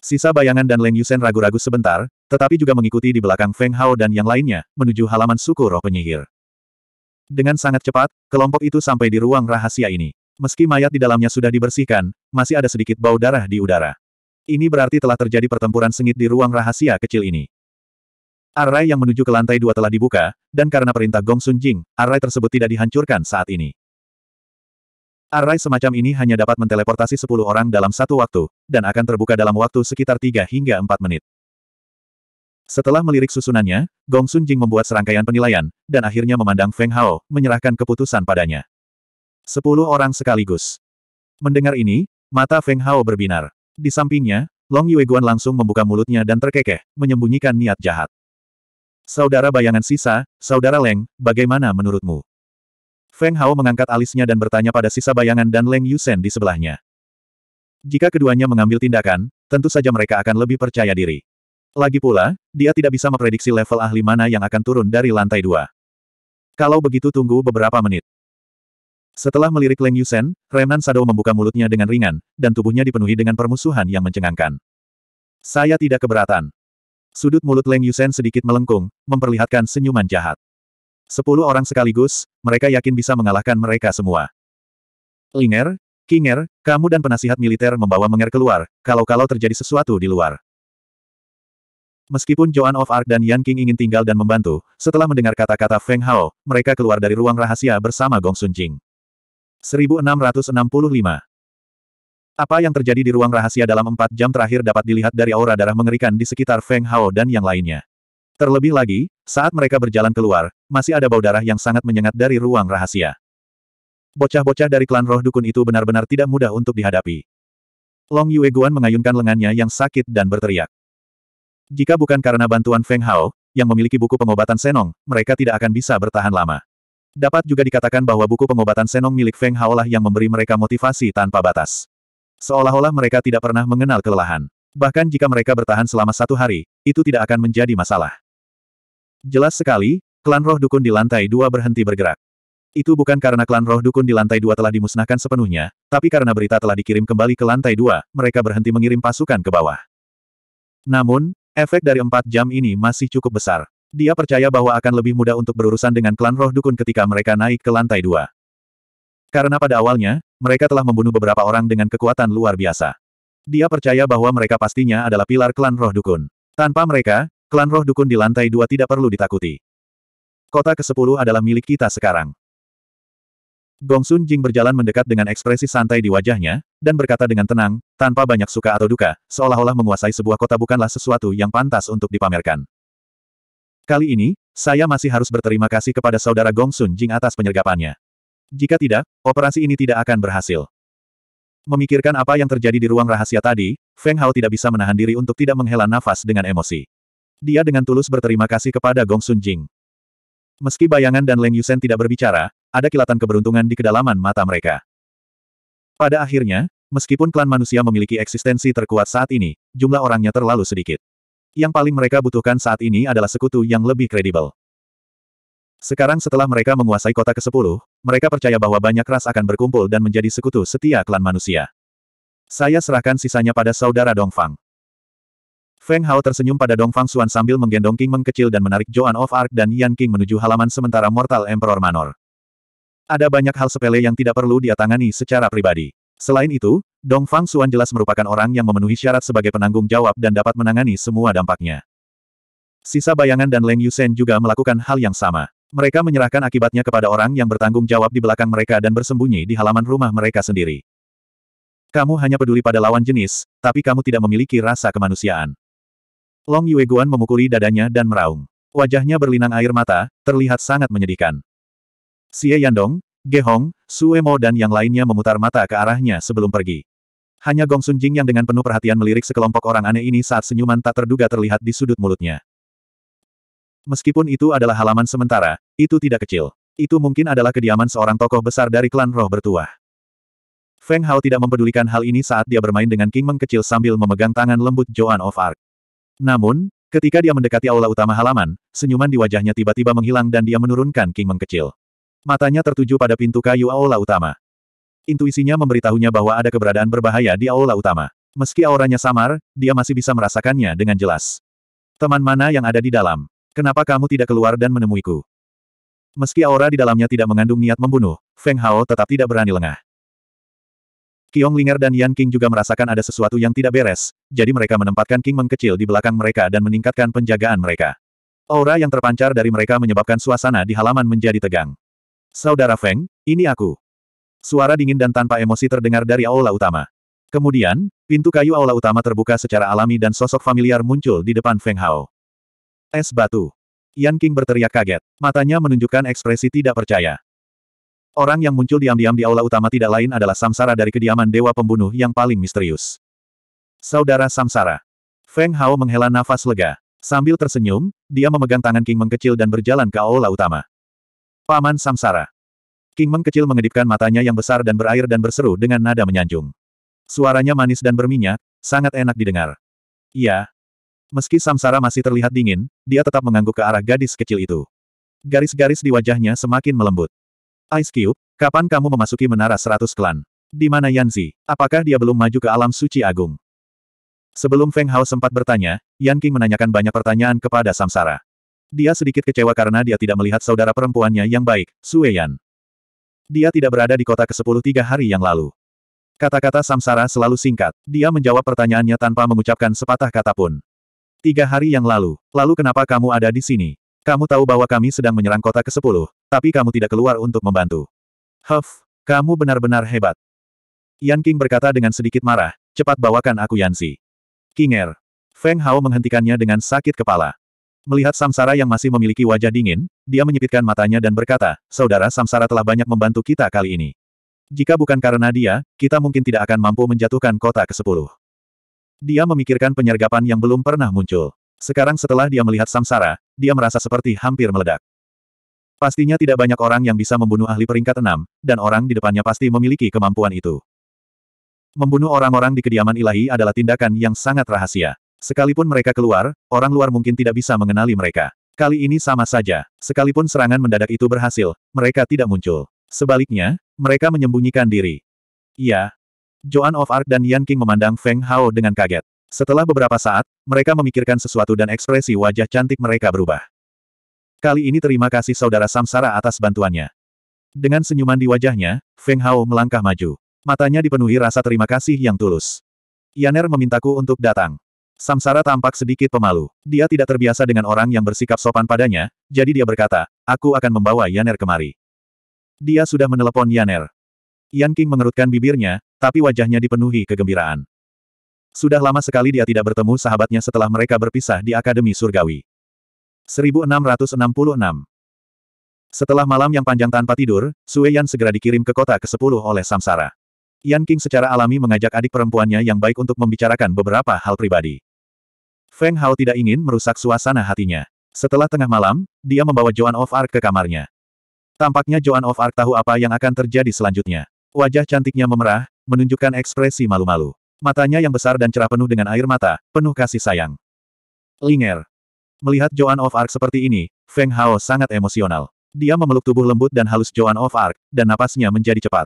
Sisa bayangan dan Leng Yusen ragu-ragu sebentar, tetapi juga mengikuti di belakang Feng Hao dan yang lainnya, menuju halaman suku roh penyihir. Dengan sangat cepat, kelompok itu sampai di ruang rahasia ini. Meski mayat di dalamnya sudah dibersihkan, masih ada sedikit bau darah di udara. Ini berarti telah terjadi pertempuran sengit di ruang rahasia kecil ini. Arai yang menuju ke lantai dua telah dibuka, dan karena perintah Gong Sun Jing, arai tersebut tidak dihancurkan saat ini. Array semacam ini hanya dapat menteleportasi 10 orang dalam satu waktu, dan akan terbuka dalam waktu sekitar 3 hingga 4 menit. Setelah melirik susunannya, Gong Sun Jing membuat serangkaian penilaian, dan akhirnya memandang Feng Hao, menyerahkan keputusan padanya. 10 orang sekaligus. Mendengar ini, mata Feng Hao berbinar. Di sampingnya, Long Yueguan langsung membuka mulutnya dan terkekeh, menyembunyikan niat jahat. Saudara bayangan sisa, Saudara Leng, bagaimana menurutmu? Feng Hao mengangkat alisnya dan bertanya pada sisa bayangan dan Leng Yusen di sebelahnya. Jika keduanya mengambil tindakan, tentu saja mereka akan lebih percaya diri. Lagi pula, dia tidak bisa memprediksi level ahli mana yang akan turun dari lantai dua. Kalau begitu tunggu beberapa menit. Setelah melirik Leng Yusen, Renan Sado membuka mulutnya dengan ringan, dan tubuhnya dipenuhi dengan permusuhan yang mencengangkan. Saya tidak keberatan. Sudut mulut Leng Yusen sedikit melengkung, memperlihatkan senyuman jahat. Sepuluh orang sekaligus, mereka yakin bisa mengalahkan mereka semua. Linger, Kinger, kamu dan penasihat militer membawa Menger keluar, kalau-kalau terjadi sesuatu di luar. Meskipun Joan of Arc dan Yan King ingin tinggal dan membantu, setelah mendengar kata-kata Feng Hao, mereka keluar dari ruang rahasia bersama Gong Sun Jing. 1665 Apa yang terjadi di ruang rahasia dalam empat jam terakhir dapat dilihat dari aura darah mengerikan di sekitar Feng Hao dan yang lainnya. Terlebih lagi, saat mereka berjalan keluar, masih ada bau darah yang sangat menyengat dari ruang rahasia. Bocah-bocah dari klan roh dukun itu benar-benar tidak mudah untuk dihadapi. Long Yue Guan mengayunkan lengannya yang sakit dan berteriak. Jika bukan karena bantuan Feng Hao, yang memiliki buku pengobatan Senong, mereka tidak akan bisa bertahan lama. Dapat juga dikatakan bahwa buku pengobatan Senong milik Feng Hao lah yang memberi mereka motivasi tanpa batas. Seolah-olah mereka tidak pernah mengenal kelelahan. Bahkan jika mereka bertahan selama satu hari, itu tidak akan menjadi masalah. Jelas sekali, klan roh dukun di lantai dua berhenti bergerak. Itu bukan karena klan roh dukun di lantai dua telah dimusnahkan sepenuhnya, tapi karena berita telah dikirim kembali ke lantai dua, mereka berhenti mengirim pasukan ke bawah. Namun, efek dari empat jam ini masih cukup besar. Dia percaya bahwa akan lebih mudah untuk berurusan dengan klan roh dukun ketika mereka naik ke lantai dua. Karena pada awalnya, mereka telah membunuh beberapa orang dengan kekuatan luar biasa. Dia percaya bahwa mereka pastinya adalah pilar klan roh dukun. Tanpa mereka, Klan roh dukun di lantai dua tidak perlu ditakuti. Kota ke-10 adalah milik kita sekarang. Gong Sun Jing berjalan mendekat dengan ekspresi santai di wajahnya, dan berkata dengan tenang, tanpa banyak suka atau duka, seolah-olah menguasai sebuah kota bukanlah sesuatu yang pantas untuk dipamerkan. Kali ini, saya masih harus berterima kasih kepada saudara Gong Sun Jing atas penyergapannya. Jika tidak, operasi ini tidak akan berhasil. Memikirkan apa yang terjadi di ruang rahasia tadi, Feng Hao tidak bisa menahan diri untuk tidak menghela nafas dengan emosi. Dia dengan tulus berterima kasih kepada Gong Sun Jing. Meski bayangan dan Leng Yusen tidak berbicara, ada kilatan keberuntungan di kedalaman mata mereka. Pada akhirnya, meskipun klan manusia memiliki eksistensi terkuat saat ini, jumlah orangnya terlalu sedikit. Yang paling mereka butuhkan saat ini adalah sekutu yang lebih kredibel. Sekarang setelah mereka menguasai kota ke-10, mereka percaya bahwa banyak ras akan berkumpul dan menjadi sekutu setia klan manusia. Saya serahkan sisanya pada saudara Dongfang. Feng Hao tersenyum pada Dong Fang Xuan sambil menggendong King Meng kecil dan menarik Joan of Arc dan Yan King menuju halaman sementara Mortal Emperor Manor. Ada banyak hal sepele yang tidak perlu dia tangani secara pribadi. Selain itu, Dong Fang Xuan jelas merupakan orang yang memenuhi syarat sebagai penanggung jawab dan dapat menangani semua dampaknya. Sisa bayangan dan Leng Yusen juga melakukan hal yang sama. Mereka menyerahkan akibatnya kepada orang yang bertanggung jawab di belakang mereka dan bersembunyi di halaman rumah mereka sendiri. Kamu hanya peduli pada lawan jenis, tapi kamu tidak memiliki rasa kemanusiaan. Long Yueguan memukuli dadanya dan meraung. Wajahnya berlinang air mata, terlihat sangat menyedihkan. Xie Yandong, Ge Hong, dan yang lainnya memutar mata ke arahnya sebelum pergi. Hanya Gong Sunjing yang dengan penuh perhatian melirik sekelompok orang aneh ini saat senyuman tak terduga terlihat di sudut mulutnya. Meskipun itu adalah halaman sementara, itu tidak kecil. Itu mungkin adalah kediaman seorang tokoh besar dari klan roh bertuah. Feng Hao tidak mempedulikan hal ini saat dia bermain dengan King Meng kecil sambil memegang tangan lembut Joan of Arc. Namun, ketika dia mendekati aula utama halaman, senyuman di wajahnya tiba-tiba menghilang dan dia menurunkan King mengkecil. Matanya tertuju pada pintu kayu aula utama. Intuisinya memberitahunya bahwa ada keberadaan berbahaya di aula utama. Meski auranya samar, dia masih bisa merasakannya dengan jelas. Teman mana yang ada di dalam? Kenapa kamu tidak keluar dan menemuiku? Meski aura di dalamnya tidak mengandung niat membunuh, Feng Hao tetap tidak berani lengah. Kiong Linger dan Yan King juga merasakan ada sesuatu yang tidak beres, jadi mereka menempatkan King Meng kecil di belakang mereka dan meningkatkan penjagaan mereka. Aura yang terpancar dari mereka menyebabkan suasana di halaman menjadi tegang. Saudara Feng, ini aku. Suara dingin dan tanpa emosi terdengar dari aula utama. Kemudian, pintu kayu aula utama terbuka secara alami dan sosok familiar muncul di depan Feng Hao. Es batu. Yan King berteriak kaget, matanya menunjukkan ekspresi tidak percaya. Orang yang muncul diam-diam di aula utama tidak lain adalah Samsara dari kediaman Dewa Pembunuh yang paling misterius. Saudara Samsara. Feng Hao menghela nafas lega. Sambil tersenyum, dia memegang tangan King Meng kecil dan berjalan ke aula utama. Paman Samsara. King Meng kecil mengedipkan matanya yang besar dan berair dan berseru dengan nada menyanjung. Suaranya manis dan berminyak, sangat enak didengar. Iya. Meski Samsara masih terlihat dingin, dia tetap mengangguk ke arah gadis kecil itu. Garis-garis di wajahnya semakin melembut. Ice Cube, kapan kamu memasuki menara seratus klan? Di mana Yanzi? Apakah dia belum maju ke alam suci agung? Sebelum Feng Hao sempat bertanya, Yan King menanyakan banyak pertanyaan kepada Samsara. Dia sedikit kecewa karena dia tidak melihat saudara perempuannya yang baik, Sue Yan. Dia tidak berada di kota ke-10 tiga hari yang lalu. Kata-kata Samsara selalu singkat. Dia menjawab pertanyaannya tanpa mengucapkan sepatah kata pun. Tiga hari yang lalu, lalu kenapa kamu ada di sini? Kamu tahu bahwa kami sedang menyerang kota ke-10, tapi kamu tidak keluar untuk membantu. Huff, kamu benar-benar hebat. Yan King berkata dengan sedikit marah, cepat bawakan aku Yansi. Kinger. Feng Hao menghentikannya dengan sakit kepala. Melihat Samsara yang masih memiliki wajah dingin, dia menyipitkan matanya dan berkata, Saudara Samsara telah banyak membantu kita kali ini. Jika bukan karena dia, kita mungkin tidak akan mampu menjatuhkan kota ke-10. Dia memikirkan penyergapan yang belum pernah muncul. Sekarang setelah dia melihat Samsara, dia merasa seperti hampir meledak. Pastinya tidak banyak orang yang bisa membunuh ahli peringkat enam, dan orang di depannya pasti memiliki kemampuan itu. Membunuh orang-orang di kediaman ilahi adalah tindakan yang sangat rahasia. Sekalipun mereka keluar, orang luar mungkin tidak bisa mengenali mereka. Kali ini sama saja, sekalipun serangan mendadak itu berhasil, mereka tidak muncul. Sebaliknya, mereka menyembunyikan diri. Iya. Joan of Arc dan Yan King memandang Feng Hao dengan kaget. Setelah beberapa saat, mereka memikirkan sesuatu dan ekspresi wajah cantik mereka berubah. Kali ini terima kasih saudara Samsara atas bantuannya. Dengan senyuman di wajahnya, Feng Hao melangkah maju. Matanya dipenuhi rasa terima kasih yang tulus. Yaner memintaku untuk datang. Samsara tampak sedikit pemalu. Dia tidak terbiasa dengan orang yang bersikap sopan padanya, jadi dia berkata, aku akan membawa Yaner kemari. Dia sudah menelepon Yaner. Yan King mengerutkan bibirnya, tapi wajahnya dipenuhi kegembiraan. Sudah lama sekali dia tidak bertemu sahabatnya setelah mereka berpisah di Akademi Surgawi. 1666 Setelah malam yang panjang tanpa tidur, Sue Yan segera dikirim ke kota ke-10 oleh Samsara. Yan King secara alami mengajak adik perempuannya yang baik untuk membicarakan beberapa hal pribadi. Feng Hao tidak ingin merusak suasana hatinya. Setelah tengah malam, dia membawa Joan of Arc ke kamarnya. Tampaknya Joan of Arc tahu apa yang akan terjadi selanjutnya. Wajah cantiknya memerah, menunjukkan ekspresi malu-malu. Matanya yang besar dan cerah penuh dengan air mata, penuh kasih sayang. Linger. Melihat Joan of Arc seperti ini, Feng Hao sangat emosional. Dia memeluk tubuh lembut dan halus Joan of Arc, dan napasnya menjadi cepat.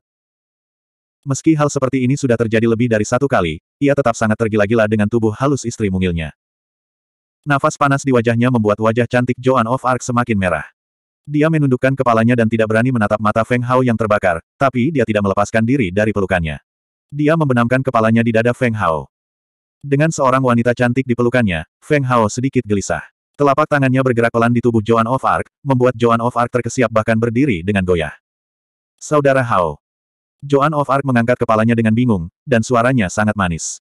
Meski hal seperti ini sudah terjadi lebih dari satu kali, ia tetap sangat tergila-gila dengan tubuh halus istri mungilnya. Nafas panas di wajahnya membuat wajah cantik Joan of Arc semakin merah. Dia menundukkan kepalanya dan tidak berani menatap mata Feng Hao yang terbakar, tapi dia tidak melepaskan diri dari pelukannya. Dia membenamkan kepalanya di dada Feng Hao. Dengan seorang wanita cantik di pelukannya, Feng Hao sedikit gelisah. Telapak tangannya bergerak pelan di tubuh Joan of Arc, membuat Joan of Arc terkesiap bahkan berdiri dengan goyah. Saudara Hao. Joan of Arc mengangkat kepalanya dengan bingung, dan suaranya sangat manis.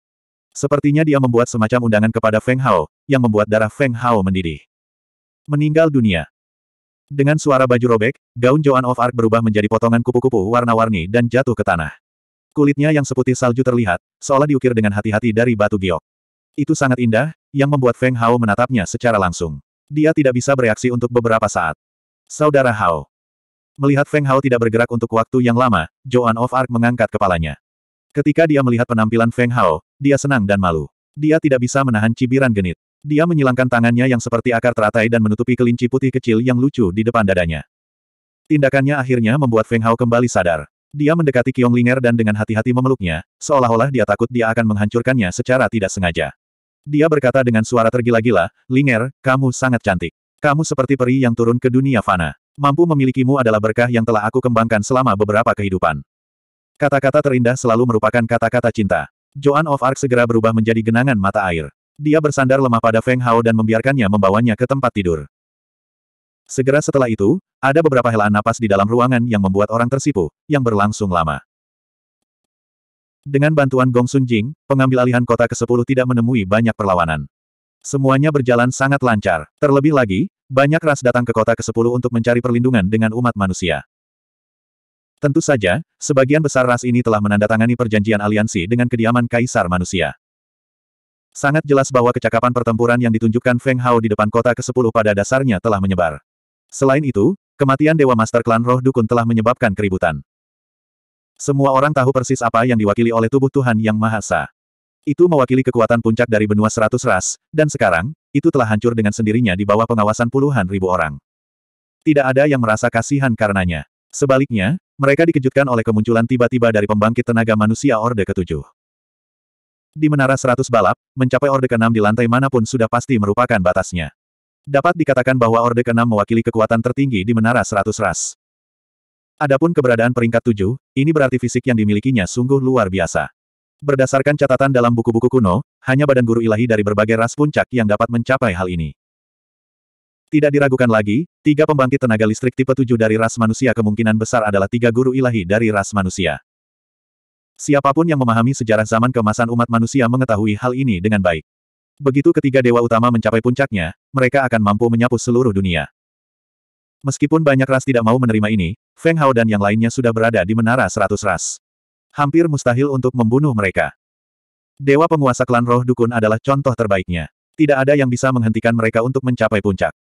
Sepertinya dia membuat semacam undangan kepada Feng Hao, yang membuat darah Feng Hao mendidih. Meninggal dunia. Dengan suara baju robek, gaun Joan of Arc berubah menjadi potongan kupu-kupu warna-warni dan jatuh ke tanah. Kulitnya yang seputih salju terlihat, seolah diukir dengan hati-hati dari batu giok. Itu sangat indah, yang membuat Feng Hao menatapnya secara langsung. Dia tidak bisa bereaksi untuk beberapa saat. Saudara Hao. Melihat Feng Hao tidak bergerak untuk waktu yang lama, Joan of Arc mengangkat kepalanya. Ketika dia melihat penampilan Feng Hao, dia senang dan malu. Dia tidak bisa menahan cibiran genit. Dia menyilangkan tangannya yang seperti akar teratai dan menutupi kelinci putih kecil yang lucu di depan dadanya. Tindakannya akhirnya membuat Feng Hao kembali sadar. Dia mendekati Kiong Linger dan dengan hati-hati memeluknya, seolah-olah dia takut dia akan menghancurkannya secara tidak sengaja. Dia berkata dengan suara tergila-gila, Linger, kamu sangat cantik. Kamu seperti peri yang turun ke dunia fana. Mampu memilikimu adalah berkah yang telah aku kembangkan selama beberapa kehidupan. Kata-kata terindah selalu merupakan kata-kata cinta. Joan of Arc segera berubah menjadi genangan mata air. Dia bersandar lemah pada Feng Hao dan membiarkannya membawanya ke tempat tidur. Segera setelah itu, ada beberapa helaan napas di dalam ruangan yang membuat orang tersipu, yang berlangsung lama. Dengan bantuan Gong Sun Jing, pengambil alihan kota ke-10 tidak menemui banyak perlawanan. Semuanya berjalan sangat lancar. Terlebih lagi, banyak ras datang ke kota ke-10 untuk mencari perlindungan dengan umat manusia. Tentu saja, sebagian besar ras ini telah menandatangani perjanjian aliansi dengan kediaman Kaisar Manusia. Sangat jelas bahwa kecakapan pertempuran yang ditunjukkan Feng Hao di depan kota ke-10 pada dasarnya telah menyebar. Selain itu, kematian Dewa Master Klan Roh Dukun telah menyebabkan keributan. Semua orang tahu persis apa yang diwakili oleh tubuh Tuhan Yang Mahasa. Itu mewakili kekuatan puncak dari benua seratus ras, dan sekarang, itu telah hancur dengan sendirinya di bawah pengawasan puluhan ribu orang. Tidak ada yang merasa kasihan karenanya. Sebaliknya, mereka dikejutkan oleh kemunculan tiba-tiba dari pembangkit tenaga manusia Orde Ketujuh. Di Menara Seratus Balap, mencapai Orde Keenam di lantai manapun sudah pasti merupakan batasnya. Dapat dikatakan bahwa Orde ke-6 mewakili kekuatan tertinggi di Menara Seratus Ras. Adapun keberadaan peringkat tujuh, ini berarti fisik yang dimilikinya sungguh luar biasa. Berdasarkan catatan dalam buku-buku kuno, hanya badan guru ilahi dari berbagai ras puncak yang dapat mencapai hal ini. Tidak diragukan lagi, tiga pembangkit tenaga listrik tipe tujuh dari ras manusia kemungkinan besar adalah tiga guru ilahi dari ras manusia. Siapapun yang memahami sejarah zaman kemasan umat manusia mengetahui hal ini dengan baik. Begitu ketiga dewa utama mencapai puncaknya, mereka akan mampu menyapu seluruh dunia. Meskipun banyak ras tidak mau menerima ini, Feng Hao dan yang lainnya sudah berada di menara seratus ras. Hampir mustahil untuk membunuh mereka. Dewa penguasa klan roh dukun adalah contoh terbaiknya. Tidak ada yang bisa menghentikan mereka untuk mencapai puncak.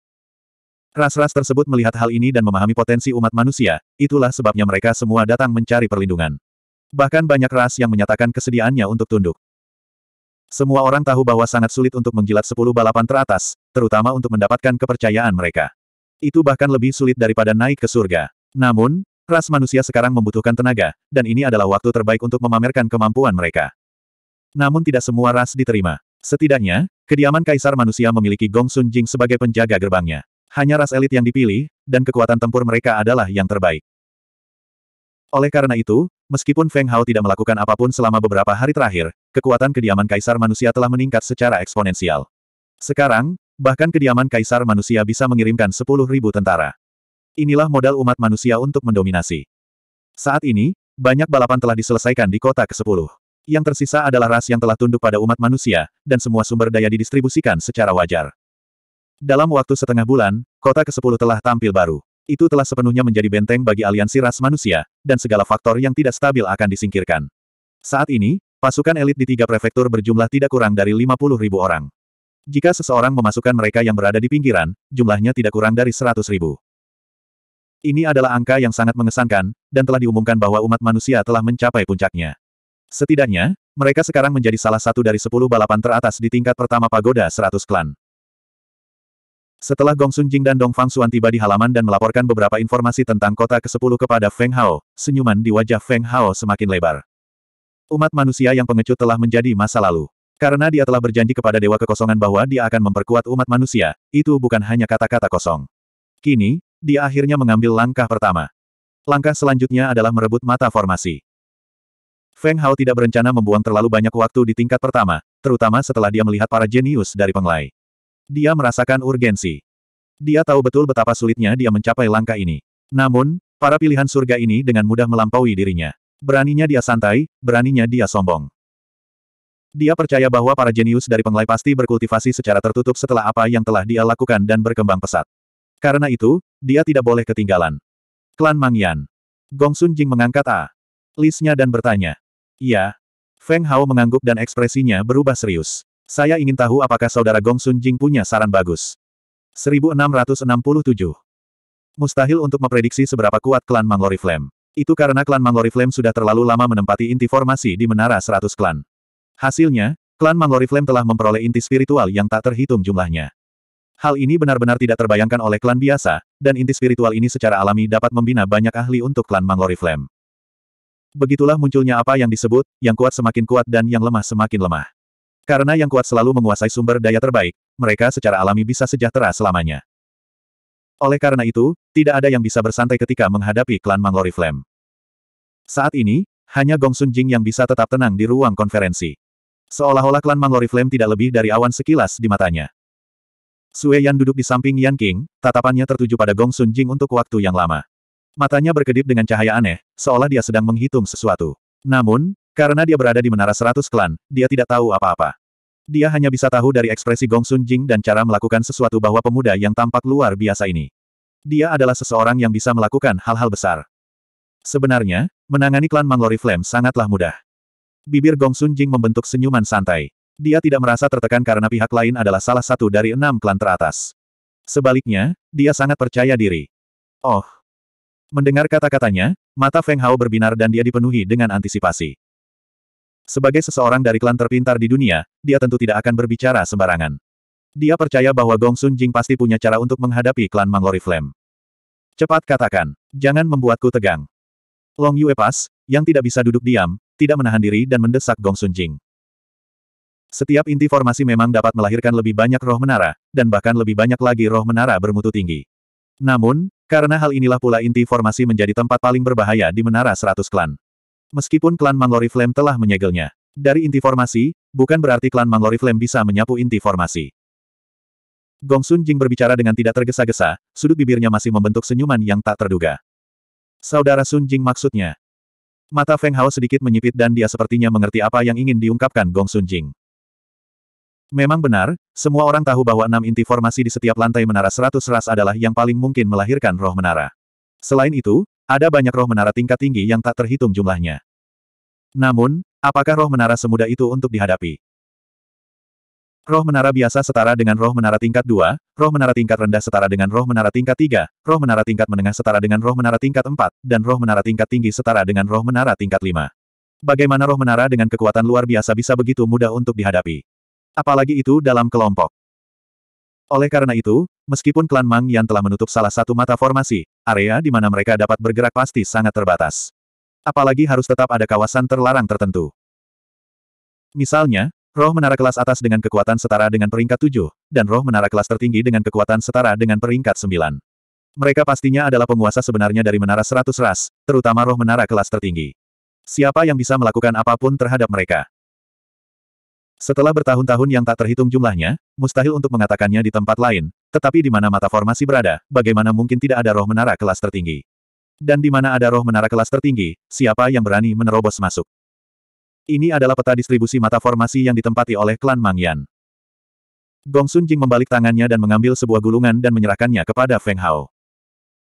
Ras-ras tersebut melihat hal ini dan memahami potensi umat manusia, itulah sebabnya mereka semua datang mencari perlindungan. Bahkan banyak ras yang menyatakan kesediaannya untuk tunduk. Semua orang tahu bahwa sangat sulit untuk menjilat sepuluh balapan teratas, terutama untuk mendapatkan kepercayaan mereka. Itu bahkan lebih sulit daripada naik ke surga. Namun, ras manusia sekarang membutuhkan tenaga, dan ini adalah waktu terbaik untuk memamerkan kemampuan mereka. Namun tidak semua ras diterima. Setidaknya, kediaman kaisar manusia memiliki Gong Sun Jing sebagai penjaga gerbangnya. Hanya ras elit yang dipilih, dan kekuatan tempur mereka adalah yang terbaik. Oleh karena itu, meskipun Feng Hao tidak melakukan apapun selama beberapa hari terakhir, kekuatan kediaman kaisar manusia telah meningkat secara eksponensial. Sekarang, bahkan kediaman kaisar manusia bisa mengirimkan 10.000 tentara. Inilah modal umat manusia untuk mendominasi. Saat ini, banyak balapan telah diselesaikan di kota ke-10. Yang tersisa adalah ras yang telah tunduk pada umat manusia, dan semua sumber daya didistribusikan secara wajar. Dalam waktu setengah bulan, kota ke-10 telah tampil baru. Itu telah sepenuhnya menjadi benteng bagi aliansi ras manusia, dan segala faktor yang tidak stabil akan disingkirkan. Saat ini, pasukan elit di tiga prefektur berjumlah tidak kurang dari 50 ribu orang. Jika seseorang memasukkan mereka yang berada di pinggiran, jumlahnya tidak kurang dari 100 ribu. Ini adalah angka yang sangat mengesankan, dan telah diumumkan bahwa umat manusia telah mencapai puncaknya. Setidaknya, mereka sekarang menjadi salah satu dari sepuluh balapan teratas di tingkat pertama pagoda seratus klan. Setelah Gong Sun Jing dan Dong Fang Xuan tiba di halaman dan melaporkan beberapa informasi tentang kota ke-10 kepada Feng Hao, senyuman di wajah Feng Hao semakin lebar. Umat manusia yang pengecut telah menjadi masa lalu. Karena dia telah berjanji kepada Dewa Kekosongan bahwa dia akan memperkuat umat manusia, itu bukan hanya kata-kata kosong. Kini, dia akhirnya mengambil langkah pertama. Langkah selanjutnya adalah merebut mata formasi. Feng Hao tidak berencana membuang terlalu banyak waktu di tingkat pertama, terutama setelah dia melihat para jenius dari penglai. Dia merasakan urgensi. Dia tahu betul betapa sulitnya dia mencapai langkah ini. Namun, para pilihan surga ini dengan mudah melampaui dirinya. Beraninya dia santai, beraninya dia sombong. Dia percaya bahwa para jenius dari penglai pasti berkultivasi secara tertutup setelah apa yang telah dia lakukan dan berkembang pesat. Karena itu, dia tidak boleh ketinggalan. Klan Mangyan, Gong Sun Jing mengangkat A. Lisnya dan bertanya. Iya. Feng Hao mengangguk dan ekspresinya berubah serius. Saya ingin tahu apakah saudara Gong Sun Jing punya saran bagus. 1667. Mustahil untuk memprediksi seberapa kuat klan Manglori Flame. Itu karena klan Manglori Flame sudah terlalu lama menempati inti formasi di Menara 100 Klan. Hasilnya, klan Manglori Flame telah memperoleh inti spiritual yang tak terhitung jumlahnya. Hal ini benar-benar tidak terbayangkan oleh klan biasa, dan inti spiritual ini secara alami dapat membina banyak ahli untuk klan Manglori Flame. Begitulah munculnya apa yang disebut, yang kuat semakin kuat dan yang lemah semakin lemah. Karena yang kuat selalu menguasai sumber daya terbaik, mereka secara alami bisa sejahtera selamanya. Oleh karena itu, tidak ada yang bisa bersantai ketika menghadapi klan Manglori Flame. Saat ini, hanya Gong Sun Jing yang bisa tetap tenang di ruang konferensi. Seolah-olah klan Manglori Flame tidak lebih dari awan sekilas di matanya. Sue Yan duduk di samping Yan King, tatapannya tertuju pada Gong Sun Jing untuk waktu yang lama. Matanya berkedip dengan cahaya aneh, seolah dia sedang menghitung sesuatu. Namun, karena dia berada di menara seratus klan, dia tidak tahu apa-apa. Dia hanya bisa tahu dari ekspresi Gong Sun Jing dan cara melakukan sesuatu bahwa pemuda yang tampak luar biasa ini. Dia adalah seseorang yang bisa melakukan hal-hal besar. Sebenarnya, menangani klan Manglori Flame sangatlah mudah. Bibir Gong Sun Jing membentuk senyuman santai. Dia tidak merasa tertekan karena pihak lain adalah salah satu dari enam klan teratas. Sebaliknya, dia sangat percaya diri. Oh! Mendengar kata-katanya, mata Feng Hao berbinar dan dia dipenuhi dengan antisipasi. Sebagai seseorang dari klan terpintar di dunia, dia tentu tidak akan berbicara sembarangan. Dia percaya bahwa Gong Sun Jing pasti punya cara untuk menghadapi klan Manglori Flame. Cepat katakan, jangan membuatku tegang. Long Yue Pas, yang tidak bisa duduk diam, tidak menahan diri dan mendesak Gong Sun Jing. Setiap inti formasi memang dapat melahirkan lebih banyak roh menara, dan bahkan lebih banyak lagi roh menara bermutu tinggi. Namun, karena hal inilah pula inti formasi menjadi tempat paling berbahaya di menara seratus klan. Meskipun klan Manglori Flame telah menyegelnya. Dari inti formasi, bukan berarti klan Manglori Flame bisa menyapu inti formasi. Gong Sun Jing berbicara dengan tidak tergesa-gesa, sudut bibirnya masih membentuk senyuman yang tak terduga. Saudara Sun Jing maksudnya. Mata Feng Hao sedikit menyipit dan dia sepertinya mengerti apa yang ingin diungkapkan Gong Sun Jing. Memang benar, semua orang tahu bahwa enam inti formasi di setiap lantai menara seratus ras adalah yang paling mungkin melahirkan roh menara. Selain itu, ada banyak roh menara tingkat tinggi yang tak terhitung jumlahnya. Namun, apakah roh menara semudah itu untuk dihadapi? Roh menara biasa setara dengan roh menara tingkat 2, roh menara tingkat rendah setara dengan roh menara tingkat 3, roh menara tingkat menengah setara dengan roh menara tingkat 4, dan roh menara tingkat tinggi setara dengan roh menara tingkat 5. Bagaimana roh menara dengan kekuatan luar biasa bisa begitu mudah untuk dihadapi? Apalagi itu dalam kelompok. Oleh karena itu, meskipun klan Mang Yan telah menutup salah satu mata formasi, area di mana mereka dapat bergerak pasti sangat terbatas. Apalagi harus tetap ada kawasan terlarang tertentu. Misalnya, roh menara kelas atas dengan kekuatan setara dengan peringkat 7, dan roh menara kelas tertinggi dengan kekuatan setara dengan peringkat 9. Mereka pastinya adalah penguasa sebenarnya dari menara 100 ras, terutama roh menara kelas tertinggi. Siapa yang bisa melakukan apapun terhadap mereka? Setelah bertahun-tahun yang tak terhitung jumlahnya, mustahil untuk mengatakannya di tempat lain, tetapi di mana mata formasi berada, bagaimana mungkin tidak ada roh menara kelas tertinggi? Dan di mana ada roh menara kelas tertinggi, siapa yang berani menerobos masuk? Ini adalah peta distribusi mata formasi yang ditempati oleh klan Mangyan. Gong Sun Jing membalik tangannya dan mengambil sebuah gulungan dan menyerahkannya kepada Feng Hao.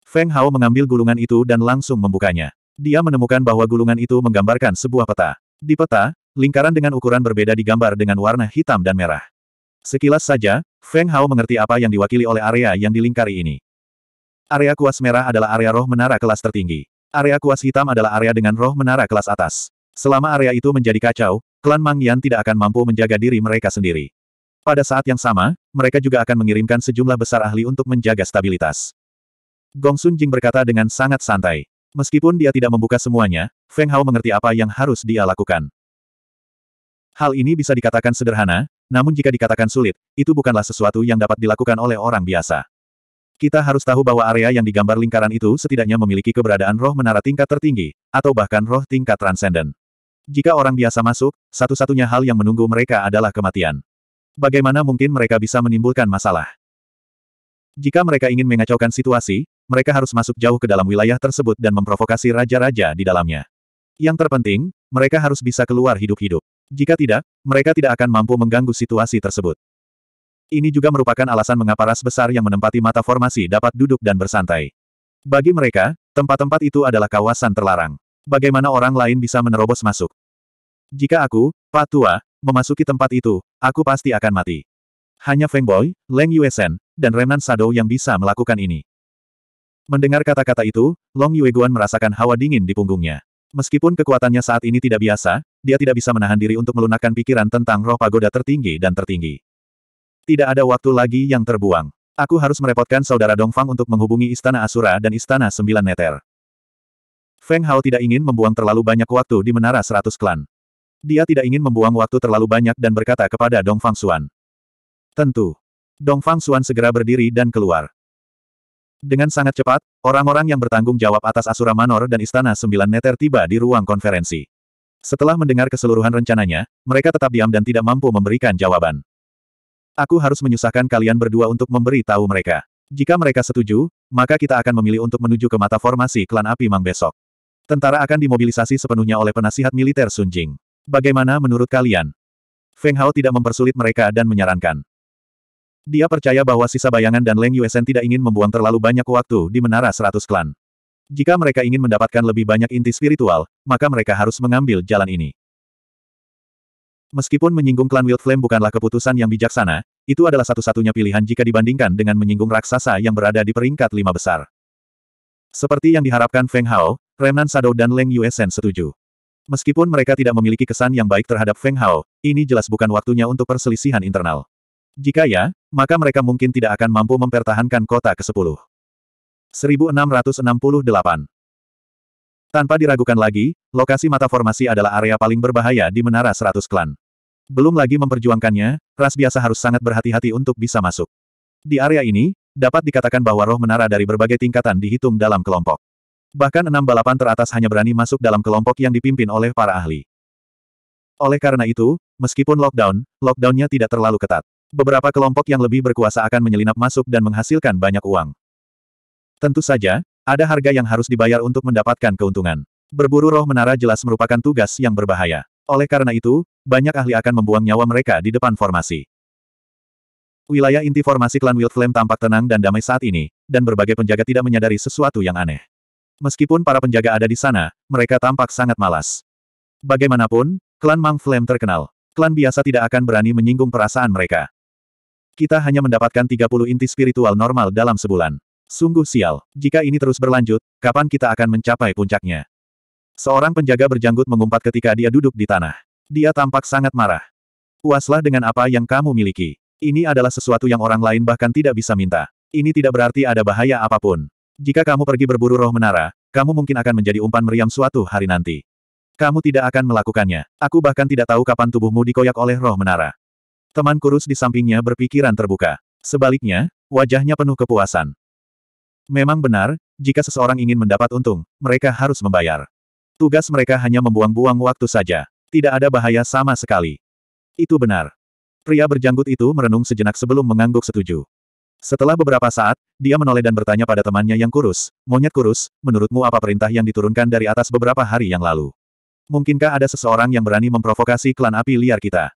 Feng Hao mengambil gulungan itu dan langsung membukanya. Dia menemukan bahwa gulungan itu menggambarkan sebuah peta. Di peta, Lingkaran dengan ukuran berbeda digambar dengan warna hitam dan merah. Sekilas saja, Feng Hao mengerti apa yang diwakili oleh area yang dilingkari ini. Area kuas merah adalah area roh menara kelas tertinggi. Area kuas hitam adalah area dengan roh menara kelas atas. Selama area itu menjadi kacau, klan Mang Yan tidak akan mampu menjaga diri mereka sendiri. Pada saat yang sama, mereka juga akan mengirimkan sejumlah besar ahli untuk menjaga stabilitas. Gong Sun Jing berkata dengan sangat santai. Meskipun dia tidak membuka semuanya, Feng Hao mengerti apa yang harus dia lakukan. Hal ini bisa dikatakan sederhana, namun jika dikatakan sulit, itu bukanlah sesuatu yang dapat dilakukan oleh orang biasa. Kita harus tahu bahwa area yang digambar lingkaran itu setidaknya memiliki keberadaan roh menara tingkat tertinggi, atau bahkan roh tingkat transenden. Jika orang biasa masuk, satu-satunya hal yang menunggu mereka adalah kematian. Bagaimana mungkin mereka bisa menimbulkan masalah? Jika mereka ingin mengacaukan situasi, mereka harus masuk jauh ke dalam wilayah tersebut dan memprovokasi raja-raja di dalamnya. Yang terpenting, mereka harus bisa keluar hidup-hidup. Jika tidak, mereka tidak akan mampu mengganggu situasi tersebut. Ini juga merupakan alasan mengapa ras besar yang menempati mata formasi dapat duduk dan bersantai. Bagi mereka, tempat-tempat itu adalah kawasan terlarang. Bagaimana orang lain bisa menerobos masuk? Jika aku, Pak Tua, memasuki tempat itu, aku pasti akan mati. Hanya Feng Boy, Leng Yuesen, dan Remnan Sado yang bisa melakukan ini. Mendengar kata-kata itu, Long Yueguan merasakan hawa dingin di punggungnya. Meskipun kekuatannya saat ini tidak biasa, dia tidak bisa menahan diri untuk melunakkan pikiran tentang roh pagoda tertinggi dan tertinggi. Tidak ada waktu lagi yang terbuang. Aku harus merepotkan saudara Dongfang untuk menghubungi Istana Asura dan Istana Sembilan Neter. Feng Hao tidak ingin membuang terlalu banyak waktu di Menara Seratus Klan. Dia tidak ingin membuang waktu terlalu banyak dan berkata kepada Dongfang Xuan. Tentu. Dongfang Xuan segera berdiri dan keluar. Dengan sangat cepat, orang-orang yang bertanggung jawab atas Asura Manor dan Istana Sembilan Neter tiba di ruang konferensi. Setelah mendengar keseluruhan rencananya, mereka tetap diam dan tidak mampu memberikan jawaban. Aku harus menyusahkan kalian berdua untuk memberi tahu mereka. Jika mereka setuju, maka kita akan memilih untuk menuju ke mata formasi klan api Mang besok. Tentara akan dimobilisasi sepenuhnya oleh penasihat militer Sunjing. Bagaimana menurut kalian? Feng Hao tidak mempersulit mereka dan menyarankan. Dia percaya bahwa sisa bayangan dan Leng Yuesen tidak ingin membuang terlalu banyak waktu di Menara Seratus Klan. Jika mereka ingin mendapatkan lebih banyak inti spiritual, maka mereka harus mengambil jalan ini. Meskipun menyinggung klan Wild Flame bukanlah keputusan yang bijaksana, itu adalah satu-satunya pilihan jika dibandingkan dengan menyinggung raksasa yang berada di peringkat lima besar. Seperti yang diharapkan Feng Hao, Remnan Shadow dan Leng Yuesen setuju. Meskipun mereka tidak memiliki kesan yang baik terhadap Feng Hao, ini jelas bukan waktunya untuk perselisihan internal. Jika ya, maka mereka mungkin tidak akan mampu mempertahankan kota ke-10. 1668 Tanpa diragukan lagi, lokasi mata formasi adalah area paling berbahaya di Menara 100 Klan. Belum lagi memperjuangkannya, ras biasa harus sangat berhati-hati untuk bisa masuk. Di area ini, dapat dikatakan bahwa roh menara dari berbagai tingkatan dihitung dalam kelompok. Bahkan enam balapan teratas hanya berani masuk dalam kelompok yang dipimpin oleh para ahli. Oleh karena itu, meskipun lockdown, lockdownnya tidak terlalu ketat. Beberapa kelompok yang lebih berkuasa akan menyelinap masuk dan menghasilkan banyak uang. Tentu saja, ada harga yang harus dibayar untuk mendapatkan keuntungan. Berburu roh menara jelas merupakan tugas yang berbahaya. Oleh karena itu, banyak ahli akan membuang nyawa mereka di depan formasi. Wilayah inti formasi klan Wild Flame tampak tenang dan damai saat ini, dan berbagai penjaga tidak menyadari sesuatu yang aneh. Meskipun para penjaga ada di sana, mereka tampak sangat malas. Bagaimanapun, klan Mang Flame terkenal. Klan biasa tidak akan berani menyinggung perasaan mereka. Kita hanya mendapatkan 30 inti spiritual normal dalam sebulan. Sungguh sial. Jika ini terus berlanjut, kapan kita akan mencapai puncaknya? Seorang penjaga berjanggut mengumpat ketika dia duduk di tanah. Dia tampak sangat marah. Puaslah dengan apa yang kamu miliki. Ini adalah sesuatu yang orang lain bahkan tidak bisa minta. Ini tidak berarti ada bahaya apapun. Jika kamu pergi berburu roh menara, kamu mungkin akan menjadi umpan meriam suatu hari nanti. Kamu tidak akan melakukannya. Aku bahkan tidak tahu kapan tubuhmu dikoyak oleh roh menara. Teman kurus di sampingnya berpikiran terbuka. Sebaliknya, wajahnya penuh kepuasan. Memang benar, jika seseorang ingin mendapat untung, mereka harus membayar. Tugas mereka hanya membuang-buang waktu saja. Tidak ada bahaya sama sekali. Itu benar. Pria berjanggut itu merenung sejenak sebelum mengangguk setuju. Setelah beberapa saat, dia menoleh dan bertanya pada temannya yang kurus, monyet kurus, menurutmu apa perintah yang diturunkan dari atas beberapa hari yang lalu? Mungkinkah ada seseorang yang berani memprovokasi klan api liar kita?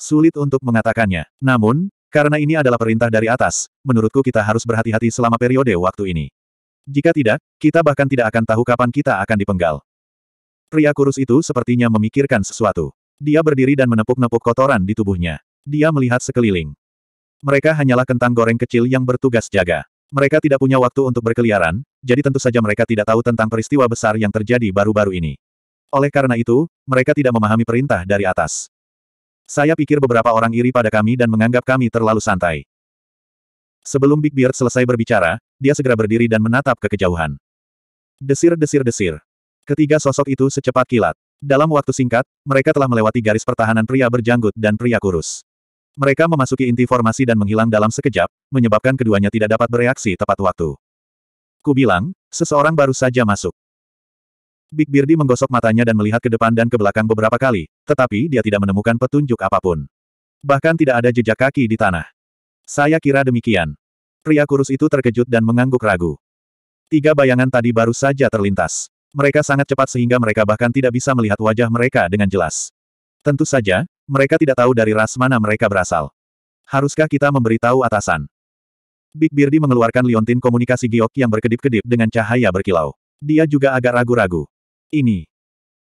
Sulit untuk mengatakannya. Namun, karena ini adalah perintah dari atas, menurutku kita harus berhati-hati selama periode waktu ini. Jika tidak, kita bahkan tidak akan tahu kapan kita akan dipenggal. Pria kurus itu sepertinya memikirkan sesuatu. Dia berdiri dan menepuk-nepuk kotoran di tubuhnya. Dia melihat sekeliling. Mereka hanyalah kentang goreng kecil yang bertugas jaga. Mereka tidak punya waktu untuk berkeliaran, jadi tentu saja mereka tidak tahu tentang peristiwa besar yang terjadi baru-baru ini. Oleh karena itu, mereka tidak memahami perintah dari atas. Saya pikir beberapa orang iri pada kami dan menganggap kami terlalu santai. Sebelum Big Beard selesai berbicara, dia segera berdiri dan menatap ke kejauhan. Desir-desir-desir. Ketiga sosok itu secepat kilat. Dalam waktu singkat, mereka telah melewati garis pertahanan pria berjanggut dan pria kurus. Mereka memasuki inti formasi dan menghilang dalam sekejap, menyebabkan keduanya tidak dapat bereaksi tepat waktu. Ku bilang, seseorang baru saja masuk. Big Birdie menggosok matanya dan melihat ke depan dan ke belakang beberapa kali, tetapi dia tidak menemukan petunjuk apapun. Bahkan tidak ada jejak kaki di tanah. Saya kira demikian. Pria kurus itu terkejut dan mengangguk ragu. Tiga bayangan tadi baru saja terlintas. Mereka sangat cepat sehingga mereka bahkan tidak bisa melihat wajah mereka dengan jelas. Tentu saja, mereka tidak tahu dari ras mana mereka berasal. Haruskah kita memberitahu atasan? Big Birdie mengeluarkan liontin komunikasi giok yang berkedip-kedip dengan cahaya berkilau. Dia juga agak ragu-ragu ini.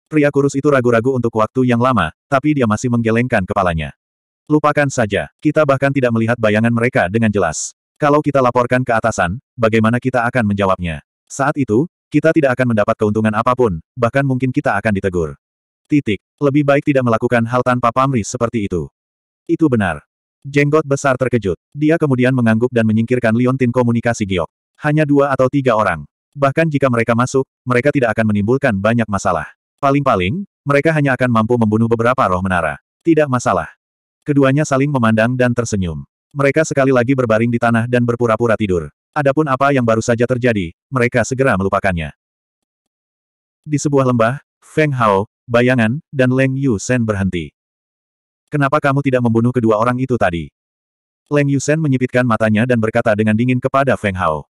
Pria kurus itu ragu-ragu untuk waktu yang lama, tapi dia masih menggelengkan kepalanya. Lupakan saja, kita bahkan tidak melihat bayangan mereka dengan jelas. Kalau kita laporkan ke atasan, bagaimana kita akan menjawabnya? Saat itu, kita tidak akan mendapat keuntungan apapun, bahkan mungkin kita akan ditegur. Titik. Lebih baik tidak melakukan hal tanpa pamrih seperti itu. Itu benar. Jenggot besar terkejut. Dia kemudian mengangguk dan menyingkirkan liontin komunikasi giok. Hanya dua atau tiga orang. Bahkan jika mereka masuk, mereka tidak akan menimbulkan banyak masalah. Paling-paling, mereka hanya akan mampu membunuh beberapa roh menara. Tidak masalah. Keduanya saling memandang dan tersenyum. Mereka sekali lagi berbaring di tanah dan berpura-pura tidur. Adapun apa yang baru saja terjadi, mereka segera melupakannya. Di sebuah lembah, Feng Hao, bayangan, dan Leng Yu Sen berhenti. Kenapa kamu tidak membunuh kedua orang itu tadi? Leng Yu Sen menyipitkan matanya dan berkata dengan dingin kepada Feng Hao.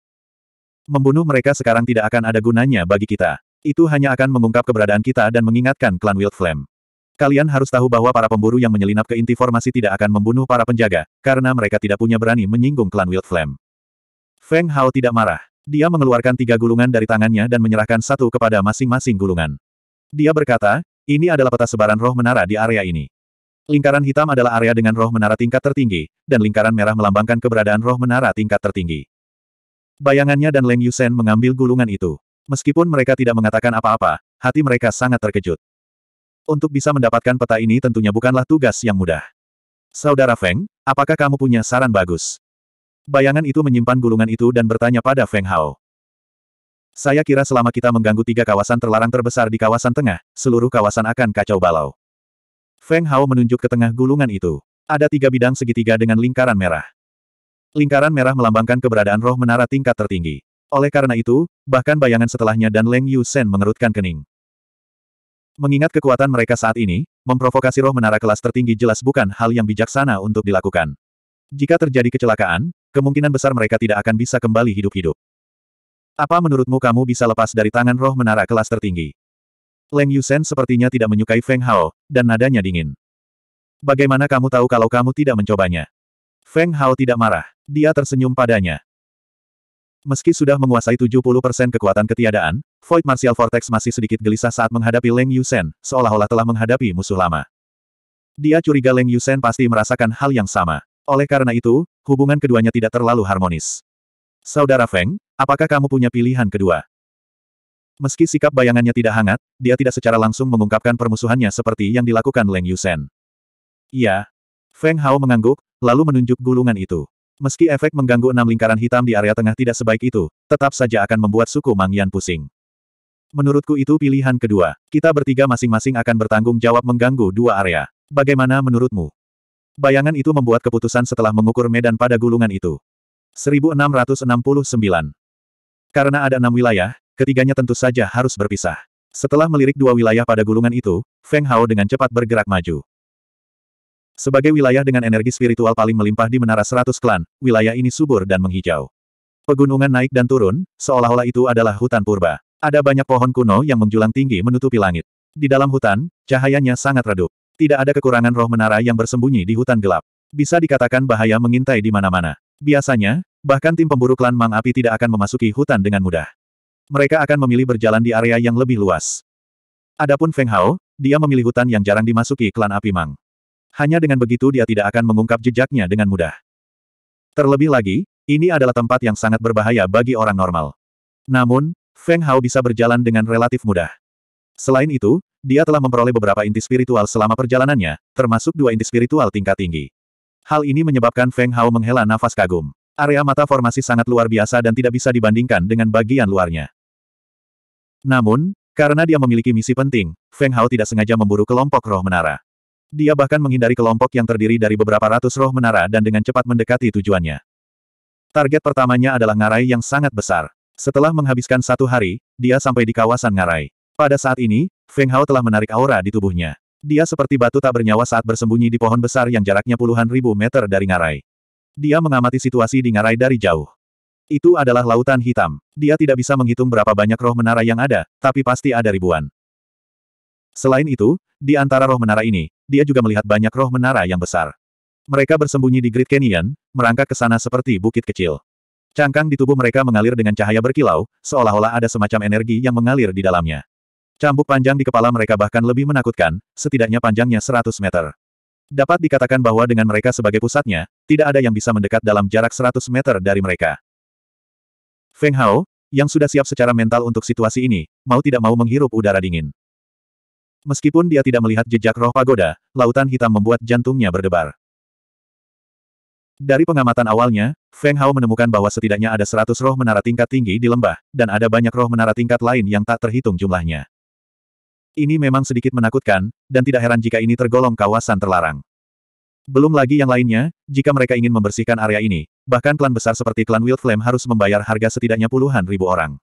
Membunuh mereka sekarang tidak akan ada gunanya bagi kita. Itu hanya akan mengungkap keberadaan kita dan mengingatkan klan Wild Flame. Kalian harus tahu bahwa para pemburu yang menyelinap ke inti formasi tidak akan membunuh para penjaga, karena mereka tidak punya berani menyinggung klan Wild Flame. Feng Hao tidak marah. Dia mengeluarkan tiga gulungan dari tangannya dan menyerahkan satu kepada masing-masing gulungan. Dia berkata, ini adalah peta sebaran roh menara di area ini. Lingkaran hitam adalah area dengan roh menara tingkat tertinggi, dan lingkaran merah melambangkan keberadaan roh menara tingkat tertinggi. Bayangannya dan Leng Yusen mengambil gulungan itu. Meskipun mereka tidak mengatakan apa-apa, hati mereka sangat terkejut. Untuk bisa mendapatkan peta ini tentunya bukanlah tugas yang mudah. Saudara Feng, apakah kamu punya saran bagus? Bayangan itu menyimpan gulungan itu dan bertanya pada Feng Hao. Saya kira selama kita mengganggu tiga kawasan terlarang terbesar di kawasan tengah, seluruh kawasan akan kacau balau. Feng Hao menunjuk ke tengah gulungan itu. Ada tiga bidang segitiga dengan lingkaran merah. Lingkaran merah melambangkan keberadaan roh menara tingkat tertinggi. Oleh karena itu, bahkan bayangan setelahnya dan Leng Yu Sen mengerutkan kening. Mengingat kekuatan mereka saat ini, memprovokasi roh menara kelas tertinggi jelas bukan hal yang bijaksana untuk dilakukan. Jika terjadi kecelakaan, kemungkinan besar mereka tidak akan bisa kembali hidup-hidup. Apa menurutmu kamu bisa lepas dari tangan roh menara kelas tertinggi? Leng yu Yusen sepertinya tidak menyukai Feng Hao, dan nadanya dingin. Bagaimana kamu tahu kalau kamu tidak mencobanya? Feng Hao tidak marah. Dia tersenyum padanya. Meski sudah menguasai 70% kekuatan ketiadaan, Void Martial Vortex masih sedikit gelisah saat menghadapi Leng Yusen, seolah-olah telah menghadapi musuh lama. Dia curiga Leng Yusen pasti merasakan hal yang sama. Oleh karena itu, hubungan keduanya tidak terlalu harmonis. Saudara Feng, apakah kamu punya pilihan kedua? Meski sikap bayangannya tidak hangat, dia tidak secara langsung mengungkapkan permusuhannya seperti yang dilakukan Leng Yusen. Iya. Feng Hao mengangguk, lalu menunjuk gulungan itu. Meski efek mengganggu enam lingkaran hitam di area tengah tidak sebaik itu, tetap saja akan membuat suku Mang Yan pusing. Menurutku itu pilihan kedua. Kita bertiga masing-masing akan bertanggung jawab mengganggu dua area. Bagaimana menurutmu? Bayangan itu membuat keputusan setelah mengukur medan pada gulungan itu. 1669. Karena ada enam wilayah, ketiganya tentu saja harus berpisah. Setelah melirik dua wilayah pada gulungan itu, Feng Hao dengan cepat bergerak maju. Sebagai wilayah dengan energi spiritual paling melimpah di Menara Seratus Klan, wilayah ini subur dan menghijau. Pegunungan naik dan turun, seolah-olah itu adalah hutan purba. Ada banyak pohon kuno yang menjulang tinggi menutupi langit. Di dalam hutan, cahayanya sangat redup. Tidak ada kekurangan roh menara yang bersembunyi di hutan gelap. Bisa dikatakan bahaya mengintai di mana-mana. Biasanya, bahkan tim pemburu klan Mang Api tidak akan memasuki hutan dengan mudah. Mereka akan memilih berjalan di area yang lebih luas. Adapun Feng Hao, dia memilih hutan yang jarang dimasuki klan Api Mang hanya dengan begitu dia tidak akan mengungkap jejaknya dengan mudah. Terlebih lagi, ini adalah tempat yang sangat berbahaya bagi orang normal. Namun, Feng Hao bisa berjalan dengan relatif mudah. Selain itu, dia telah memperoleh beberapa inti spiritual selama perjalanannya, termasuk dua inti spiritual tingkat tinggi. Hal ini menyebabkan Feng Hao menghela nafas kagum. Area mata formasi sangat luar biasa dan tidak bisa dibandingkan dengan bagian luarnya. Namun, karena dia memiliki misi penting, Feng Hao tidak sengaja memburu kelompok roh menara. Dia bahkan menghindari kelompok yang terdiri dari beberapa ratus roh menara dan dengan cepat mendekati tujuannya. Target pertamanya adalah ngarai yang sangat besar. Setelah menghabiskan satu hari, dia sampai di kawasan ngarai. Pada saat ini, Feng Hao telah menarik aura di tubuhnya. Dia seperti batu tak bernyawa saat bersembunyi di pohon besar yang jaraknya puluhan ribu meter dari ngarai. Dia mengamati situasi di ngarai dari jauh. Itu adalah lautan hitam. Dia tidak bisa menghitung berapa banyak roh menara yang ada, tapi pasti ada ribuan. Selain itu, di antara roh menara ini, dia juga melihat banyak roh menara yang besar. Mereka bersembunyi di Great Canyon, merangkak ke sana seperti bukit kecil. Cangkang di tubuh mereka mengalir dengan cahaya berkilau, seolah-olah ada semacam energi yang mengalir di dalamnya. Cambuk panjang di kepala mereka bahkan lebih menakutkan, setidaknya panjangnya 100 meter. Dapat dikatakan bahwa dengan mereka sebagai pusatnya, tidak ada yang bisa mendekat dalam jarak 100 meter dari mereka. Feng Hao, yang sudah siap secara mental untuk situasi ini, mau tidak mau menghirup udara dingin. Meskipun dia tidak melihat jejak roh pagoda, lautan hitam membuat jantungnya berdebar. Dari pengamatan awalnya, Feng Hao menemukan bahwa setidaknya ada seratus roh menara tingkat tinggi di lembah, dan ada banyak roh menara tingkat lain yang tak terhitung jumlahnya. Ini memang sedikit menakutkan, dan tidak heran jika ini tergolong kawasan terlarang. Belum lagi yang lainnya, jika mereka ingin membersihkan area ini, bahkan klan besar seperti klan Wild Flame harus membayar harga setidaknya puluhan ribu orang.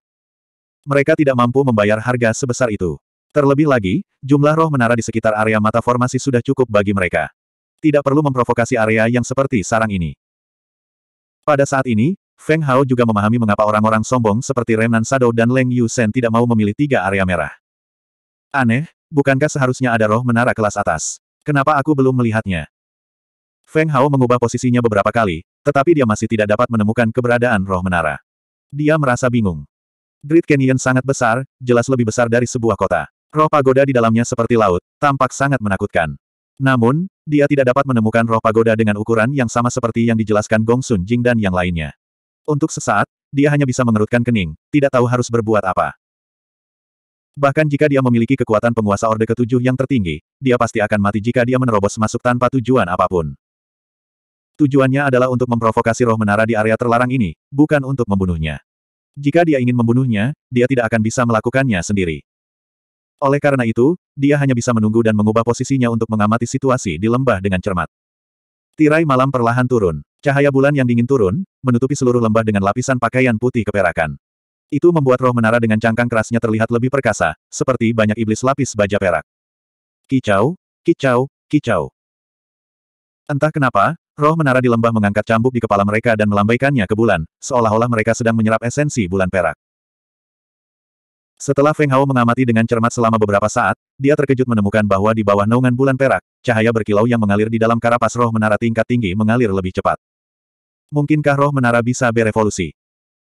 Mereka tidak mampu membayar harga sebesar itu. Terlebih lagi, jumlah roh menara di sekitar area mata formasi sudah cukup bagi mereka. Tidak perlu memprovokasi area yang seperti sarang ini. Pada saat ini, Feng Hao juga memahami mengapa orang-orang sombong seperti Renan Sado dan Leng Yu Sen tidak mau memilih tiga area merah. Aneh, bukankah seharusnya ada roh menara kelas atas? Kenapa aku belum melihatnya? Feng Hao mengubah posisinya beberapa kali, tetapi dia masih tidak dapat menemukan keberadaan roh menara. Dia merasa bingung. Great Canyon sangat besar, jelas lebih besar dari sebuah kota. Roh pagoda di dalamnya seperti laut, tampak sangat menakutkan. Namun, dia tidak dapat menemukan roh pagoda dengan ukuran yang sama seperti yang dijelaskan Gong Sun Jing dan yang lainnya. Untuk sesaat, dia hanya bisa mengerutkan kening, tidak tahu harus berbuat apa. Bahkan jika dia memiliki kekuatan penguasa Orde Ketujuh yang tertinggi, dia pasti akan mati jika dia menerobos masuk tanpa tujuan apapun. Tujuannya adalah untuk memprovokasi roh menara di area terlarang ini, bukan untuk membunuhnya. Jika dia ingin membunuhnya, dia tidak akan bisa melakukannya sendiri. Oleh karena itu, dia hanya bisa menunggu dan mengubah posisinya untuk mengamati situasi di lembah dengan cermat. Tirai malam perlahan turun. Cahaya bulan yang dingin turun, menutupi seluruh lembah dengan lapisan pakaian putih keperakan. Itu membuat roh menara dengan cangkang kerasnya terlihat lebih perkasa, seperti banyak iblis lapis baja perak. Kicau, kicau, kicau. Entah kenapa, roh menara di lembah mengangkat cambuk di kepala mereka dan melambaikannya ke bulan, seolah-olah mereka sedang menyerap esensi bulan perak. Setelah Feng Hao mengamati dengan cermat selama beberapa saat, dia terkejut menemukan bahwa di bawah naungan bulan perak, cahaya berkilau yang mengalir di dalam karapas roh menara tingkat tinggi mengalir lebih cepat. Mungkinkah roh menara bisa berevolusi?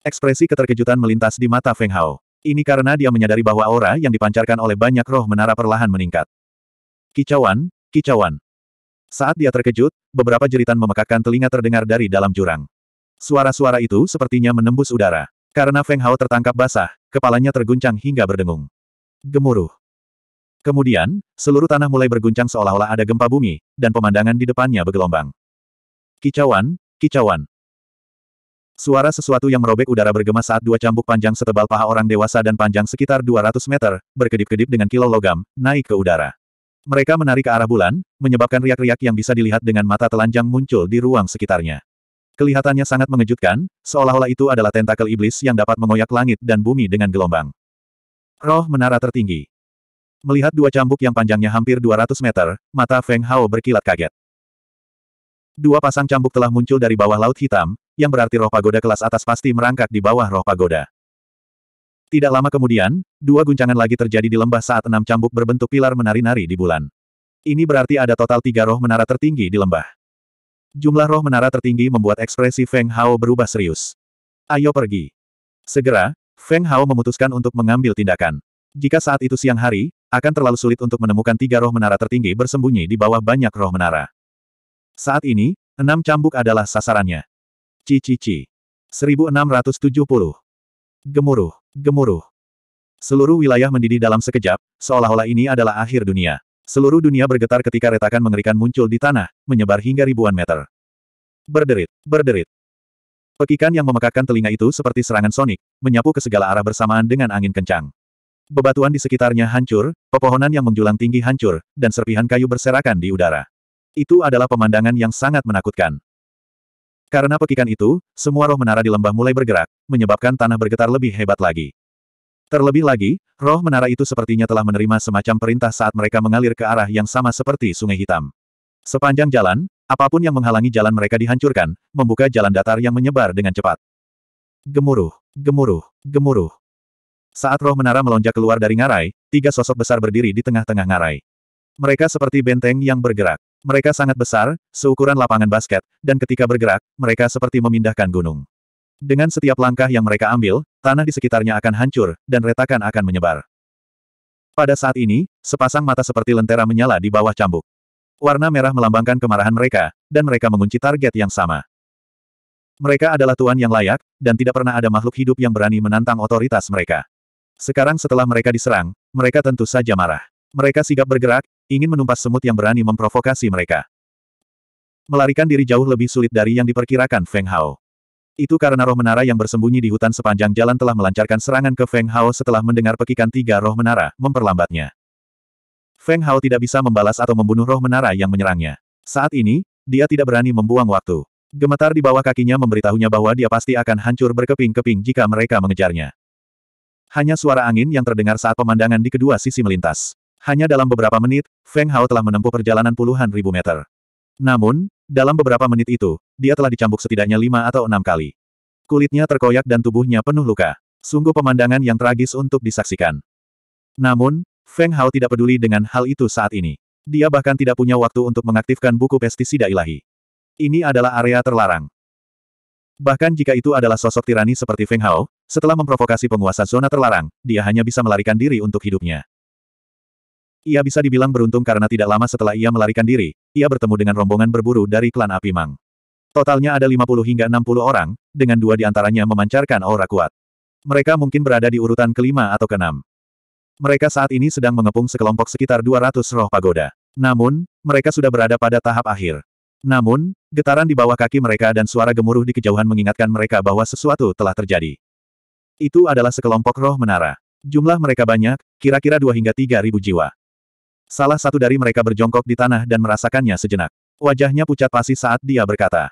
Ekspresi keterkejutan melintas di mata Feng Hao. Ini karena dia menyadari bahwa aura yang dipancarkan oleh banyak roh menara perlahan meningkat. Kicauan, kicauan. Saat dia terkejut, beberapa jeritan memekakkan telinga terdengar dari dalam jurang. Suara-suara itu sepertinya menembus udara. Karena Feng Hao tertangkap basah, kepalanya terguncang hingga berdengung. Gemuruh. Kemudian, seluruh tanah mulai berguncang seolah-olah ada gempa bumi, dan pemandangan di depannya bergelombang. Kicauan, kicauan. Suara sesuatu yang merobek udara bergema saat dua cambuk panjang setebal paha orang dewasa dan panjang sekitar 200 meter, berkedip-kedip dengan kilo logam, naik ke udara. Mereka menarik ke arah bulan, menyebabkan riak-riak yang bisa dilihat dengan mata telanjang muncul di ruang sekitarnya. Kelihatannya sangat mengejutkan, seolah-olah itu adalah tentakel iblis yang dapat mengoyak langit dan bumi dengan gelombang. Roh menara tertinggi. Melihat dua cambuk yang panjangnya hampir 200 meter, mata Feng Hao berkilat kaget. Dua pasang cambuk telah muncul dari bawah laut hitam, yang berarti roh pagoda kelas atas pasti merangkak di bawah roh pagoda. Tidak lama kemudian, dua guncangan lagi terjadi di lembah saat enam cambuk berbentuk pilar menari-nari di bulan. Ini berarti ada total tiga roh menara tertinggi di lembah. Jumlah roh menara tertinggi membuat ekspresi Feng Hao berubah serius. Ayo pergi. Segera, Feng Hao memutuskan untuk mengambil tindakan. Jika saat itu siang hari, akan terlalu sulit untuk menemukan tiga roh menara tertinggi bersembunyi di bawah banyak roh menara. Saat ini, enam cambuk adalah sasarannya. Cici-ci. 1670. Gemuruh, gemuruh. Seluruh wilayah mendidih dalam sekejap, seolah-olah ini adalah akhir dunia. Seluruh dunia bergetar ketika retakan mengerikan muncul di tanah, menyebar hingga ribuan meter. Berderit, berderit. Pekikan yang memekakkan telinga itu seperti serangan sonik, menyapu ke segala arah bersamaan dengan angin kencang. Bebatuan di sekitarnya hancur, pepohonan yang menjulang tinggi hancur, dan serpihan kayu berserakan di udara. Itu adalah pemandangan yang sangat menakutkan. Karena pekikan itu, semua roh menara di lembah mulai bergerak, menyebabkan tanah bergetar lebih hebat lagi. Terlebih lagi, roh menara itu sepertinya telah menerima semacam perintah saat mereka mengalir ke arah yang sama seperti sungai hitam. Sepanjang jalan, apapun yang menghalangi jalan mereka dihancurkan, membuka jalan datar yang menyebar dengan cepat. Gemuruh, gemuruh, gemuruh. Saat roh menara melonjak keluar dari ngarai, tiga sosok besar berdiri di tengah-tengah ngarai. Mereka seperti benteng yang bergerak. Mereka sangat besar, seukuran lapangan basket, dan ketika bergerak, mereka seperti memindahkan gunung. Dengan setiap langkah yang mereka ambil, tanah di sekitarnya akan hancur, dan retakan akan menyebar. Pada saat ini, sepasang mata seperti lentera menyala di bawah cambuk. Warna merah melambangkan kemarahan mereka, dan mereka mengunci target yang sama. Mereka adalah tuan yang layak, dan tidak pernah ada makhluk hidup yang berani menantang otoritas mereka. Sekarang setelah mereka diserang, mereka tentu saja marah. Mereka sigap bergerak, ingin menumpas semut yang berani memprovokasi mereka. Melarikan diri jauh lebih sulit dari yang diperkirakan Feng Hao. Itu karena roh menara yang bersembunyi di hutan sepanjang jalan telah melancarkan serangan ke Feng Hao setelah mendengar pekikan tiga roh menara, memperlambatnya. Feng Hao tidak bisa membalas atau membunuh roh menara yang menyerangnya. Saat ini, dia tidak berani membuang waktu. Gemetar di bawah kakinya memberitahunya bahwa dia pasti akan hancur berkeping-keping jika mereka mengejarnya. Hanya suara angin yang terdengar saat pemandangan di kedua sisi melintas. Hanya dalam beberapa menit, Feng Hao telah menempuh perjalanan puluhan ribu meter. Namun, dalam beberapa menit itu, dia telah dicambuk setidaknya lima atau enam kali. Kulitnya terkoyak dan tubuhnya penuh luka. Sungguh pemandangan yang tragis untuk disaksikan. Namun, Feng Hao tidak peduli dengan hal itu saat ini. Dia bahkan tidak punya waktu untuk mengaktifkan buku pestisida ilahi. Ini adalah area terlarang. Bahkan jika itu adalah sosok tirani seperti Feng Hao, setelah memprovokasi penguasa zona terlarang, dia hanya bisa melarikan diri untuk hidupnya. Ia bisa dibilang beruntung karena tidak lama setelah ia melarikan diri, ia bertemu dengan rombongan berburu dari klan api Mang. Totalnya ada 50 hingga 60 orang, dengan dua di antaranya memancarkan aura kuat. Mereka mungkin berada di urutan kelima atau keenam. Mereka saat ini sedang mengepung sekelompok sekitar 200 roh pagoda. Namun, mereka sudah berada pada tahap akhir. Namun, getaran di bawah kaki mereka dan suara gemuruh di kejauhan mengingatkan mereka bahwa sesuatu telah terjadi. Itu adalah sekelompok roh menara. Jumlah mereka banyak, kira-kira 2 hingga 3 ribu jiwa. Salah satu dari mereka berjongkok di tanah dan merasakannya sejenak. Wajahnya pucat pasi saat dia berkata.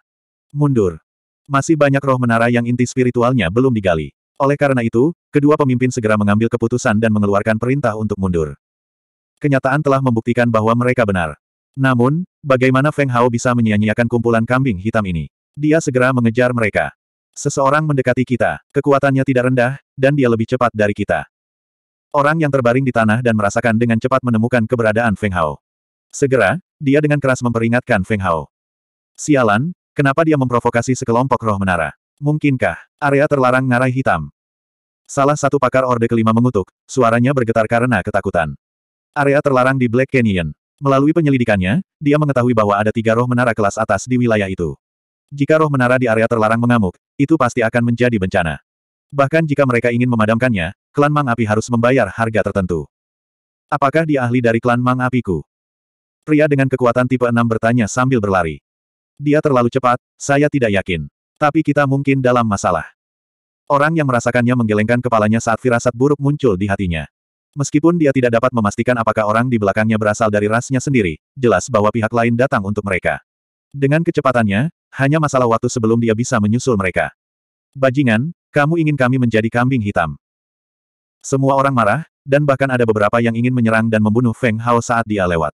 Mundur. Masih banyak roh menara yang inti spiritualnya belum digali. Oleh karena itu, kedua pemimpin segera mengambil keputusan dan mengeluarkan perintah untuk mundur. Kenyataan telah membuktikan bahwa mereka benar. Namun, bagaimana Feng Hao bisa menyia-nyiakan kumpulan kambing hitam ini? Dia segera mengejar mereka. Seseorang mendekati kita, kekuatannya tidak rendah, dan dia lebih cepat dari kita. Orang yang terbaring di tanah dan merasakan dengan cepat menemukan keberadaan Feng Hao. Segera, dia dengan keras memperingatkan Feng Hao. Sialan, kenapa dia memprovokasi sekelompok roh menara? Mungkinkah, area terlarang ngarai hitam? Salah satu pakar Orde Kelima mengutuk, suaranya bergetar karena ketakutan. Area terlarang di Black Canyon. Melalui penyelidikannya, dia mengetahui bahwa ada tiga roh menara kelas atas di wilayah itu. Jika roh menara di area terlarang mengamuk, itu pasti akan menjadi bencana. Bahkan jika mereka ingin memadamkannya, klan Mang Api harus membayar harga tertentu. Apakah dia ahli dari klan Mang Apiku? Pria dengan kekuatan tipe 6 bertanya sambil berlari. Dia terlalu cepat, saya tidak yakin. Tapi kita mungkin dalam masalah. Orang yang merasakannya menggelengkan kepalanya saat firasat buruk muncul di hatinya. Meskipun dia tidak dapat memastikan apakah orang di belakangnya berasal dari rasnya sendiri, jelas bahwa pihak lain datang untuk mereka. Dengan kecepatannya, hanya masalah waktu sebelum dia bisa menyusul mereka. Bajingan, kamu ingin kami menjadi kambing hitam. Semua orang marah, dan bahkan ada beberapa yang ingin menyerang dan membunuh Feng Hao saat dia lewat.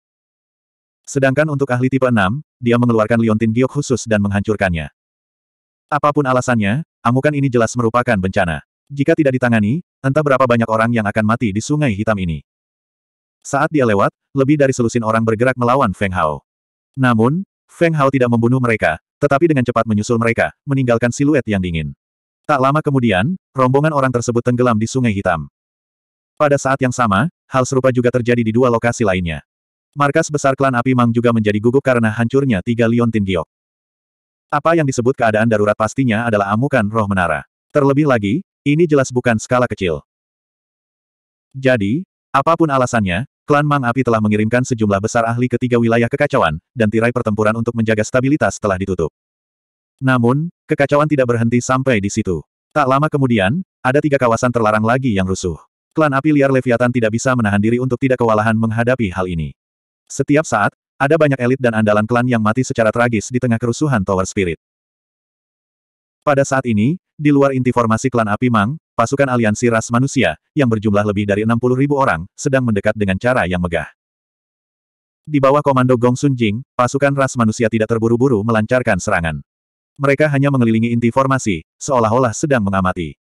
Sedangkan untuk ahli tipe 6, dia mengeluarkan liontin giok khusus dan menghancurkannya. Apapun alasannya, amukan ini jelas merupakan bencana. Jika tidak ditangani, entah berapa banyak orang yang akan mati di sungai hitam ini. Saat dia lewat, lebih dari selusin orang bergerak melawan Feng Hao. Namun, Feng Hao tidak membunuh mereka, tetapi dengan cepat menyusul mereka, meninggalkan siluet yang dingin. Tak lama kemudian, rombongan orang tersebut tenggelam di Sungai Hitam. Pada saat yang sama, hal serupa juga terjadi di dua lokasi lainnya. Markas besar klan Api Mang juga menjadi gugup karena hancurnya tiga Liontin Giok. Apa yang disebut keadaan darurat pastinya adalah amukan roh menara. Terlebih lagi, ini jelas bukan skala kecil. Jadi, apapun alasannya, klan Mang Api telah mengirimkan sejumlah besar ahli ke tiga wilayah kekacauan, dan tirai pertempuran untuk menjaga stabilitas telah ditutup. Namun, kekacauan tidak berhenti sampai di situ. Tak lama kemudian, ada tiga kawasan terlarang lagi yang rusuh. Klan api liar Leviathan tidak bisa menahan diri untuk tidak kewalahan menghadapi hal ini. Setiap saat, ada banyak elit dan andalan klan yang mati secara tragis di tengah kerusuhan Tower Spirit. Pada saat ini, di luar inti formasi klan api Mang, pasukan aliansi ras manusia, yang berjumlah lebih dari 60 ribu orang, sedang mendekat dengan cara yang megah. Di bawah komando Gong Sun Jing, pasukan ras manusia tidak terburu-buru melancarkan serangan. Mereka hanya mengelilingi inti formasi, seolah-olah sedang mengamati.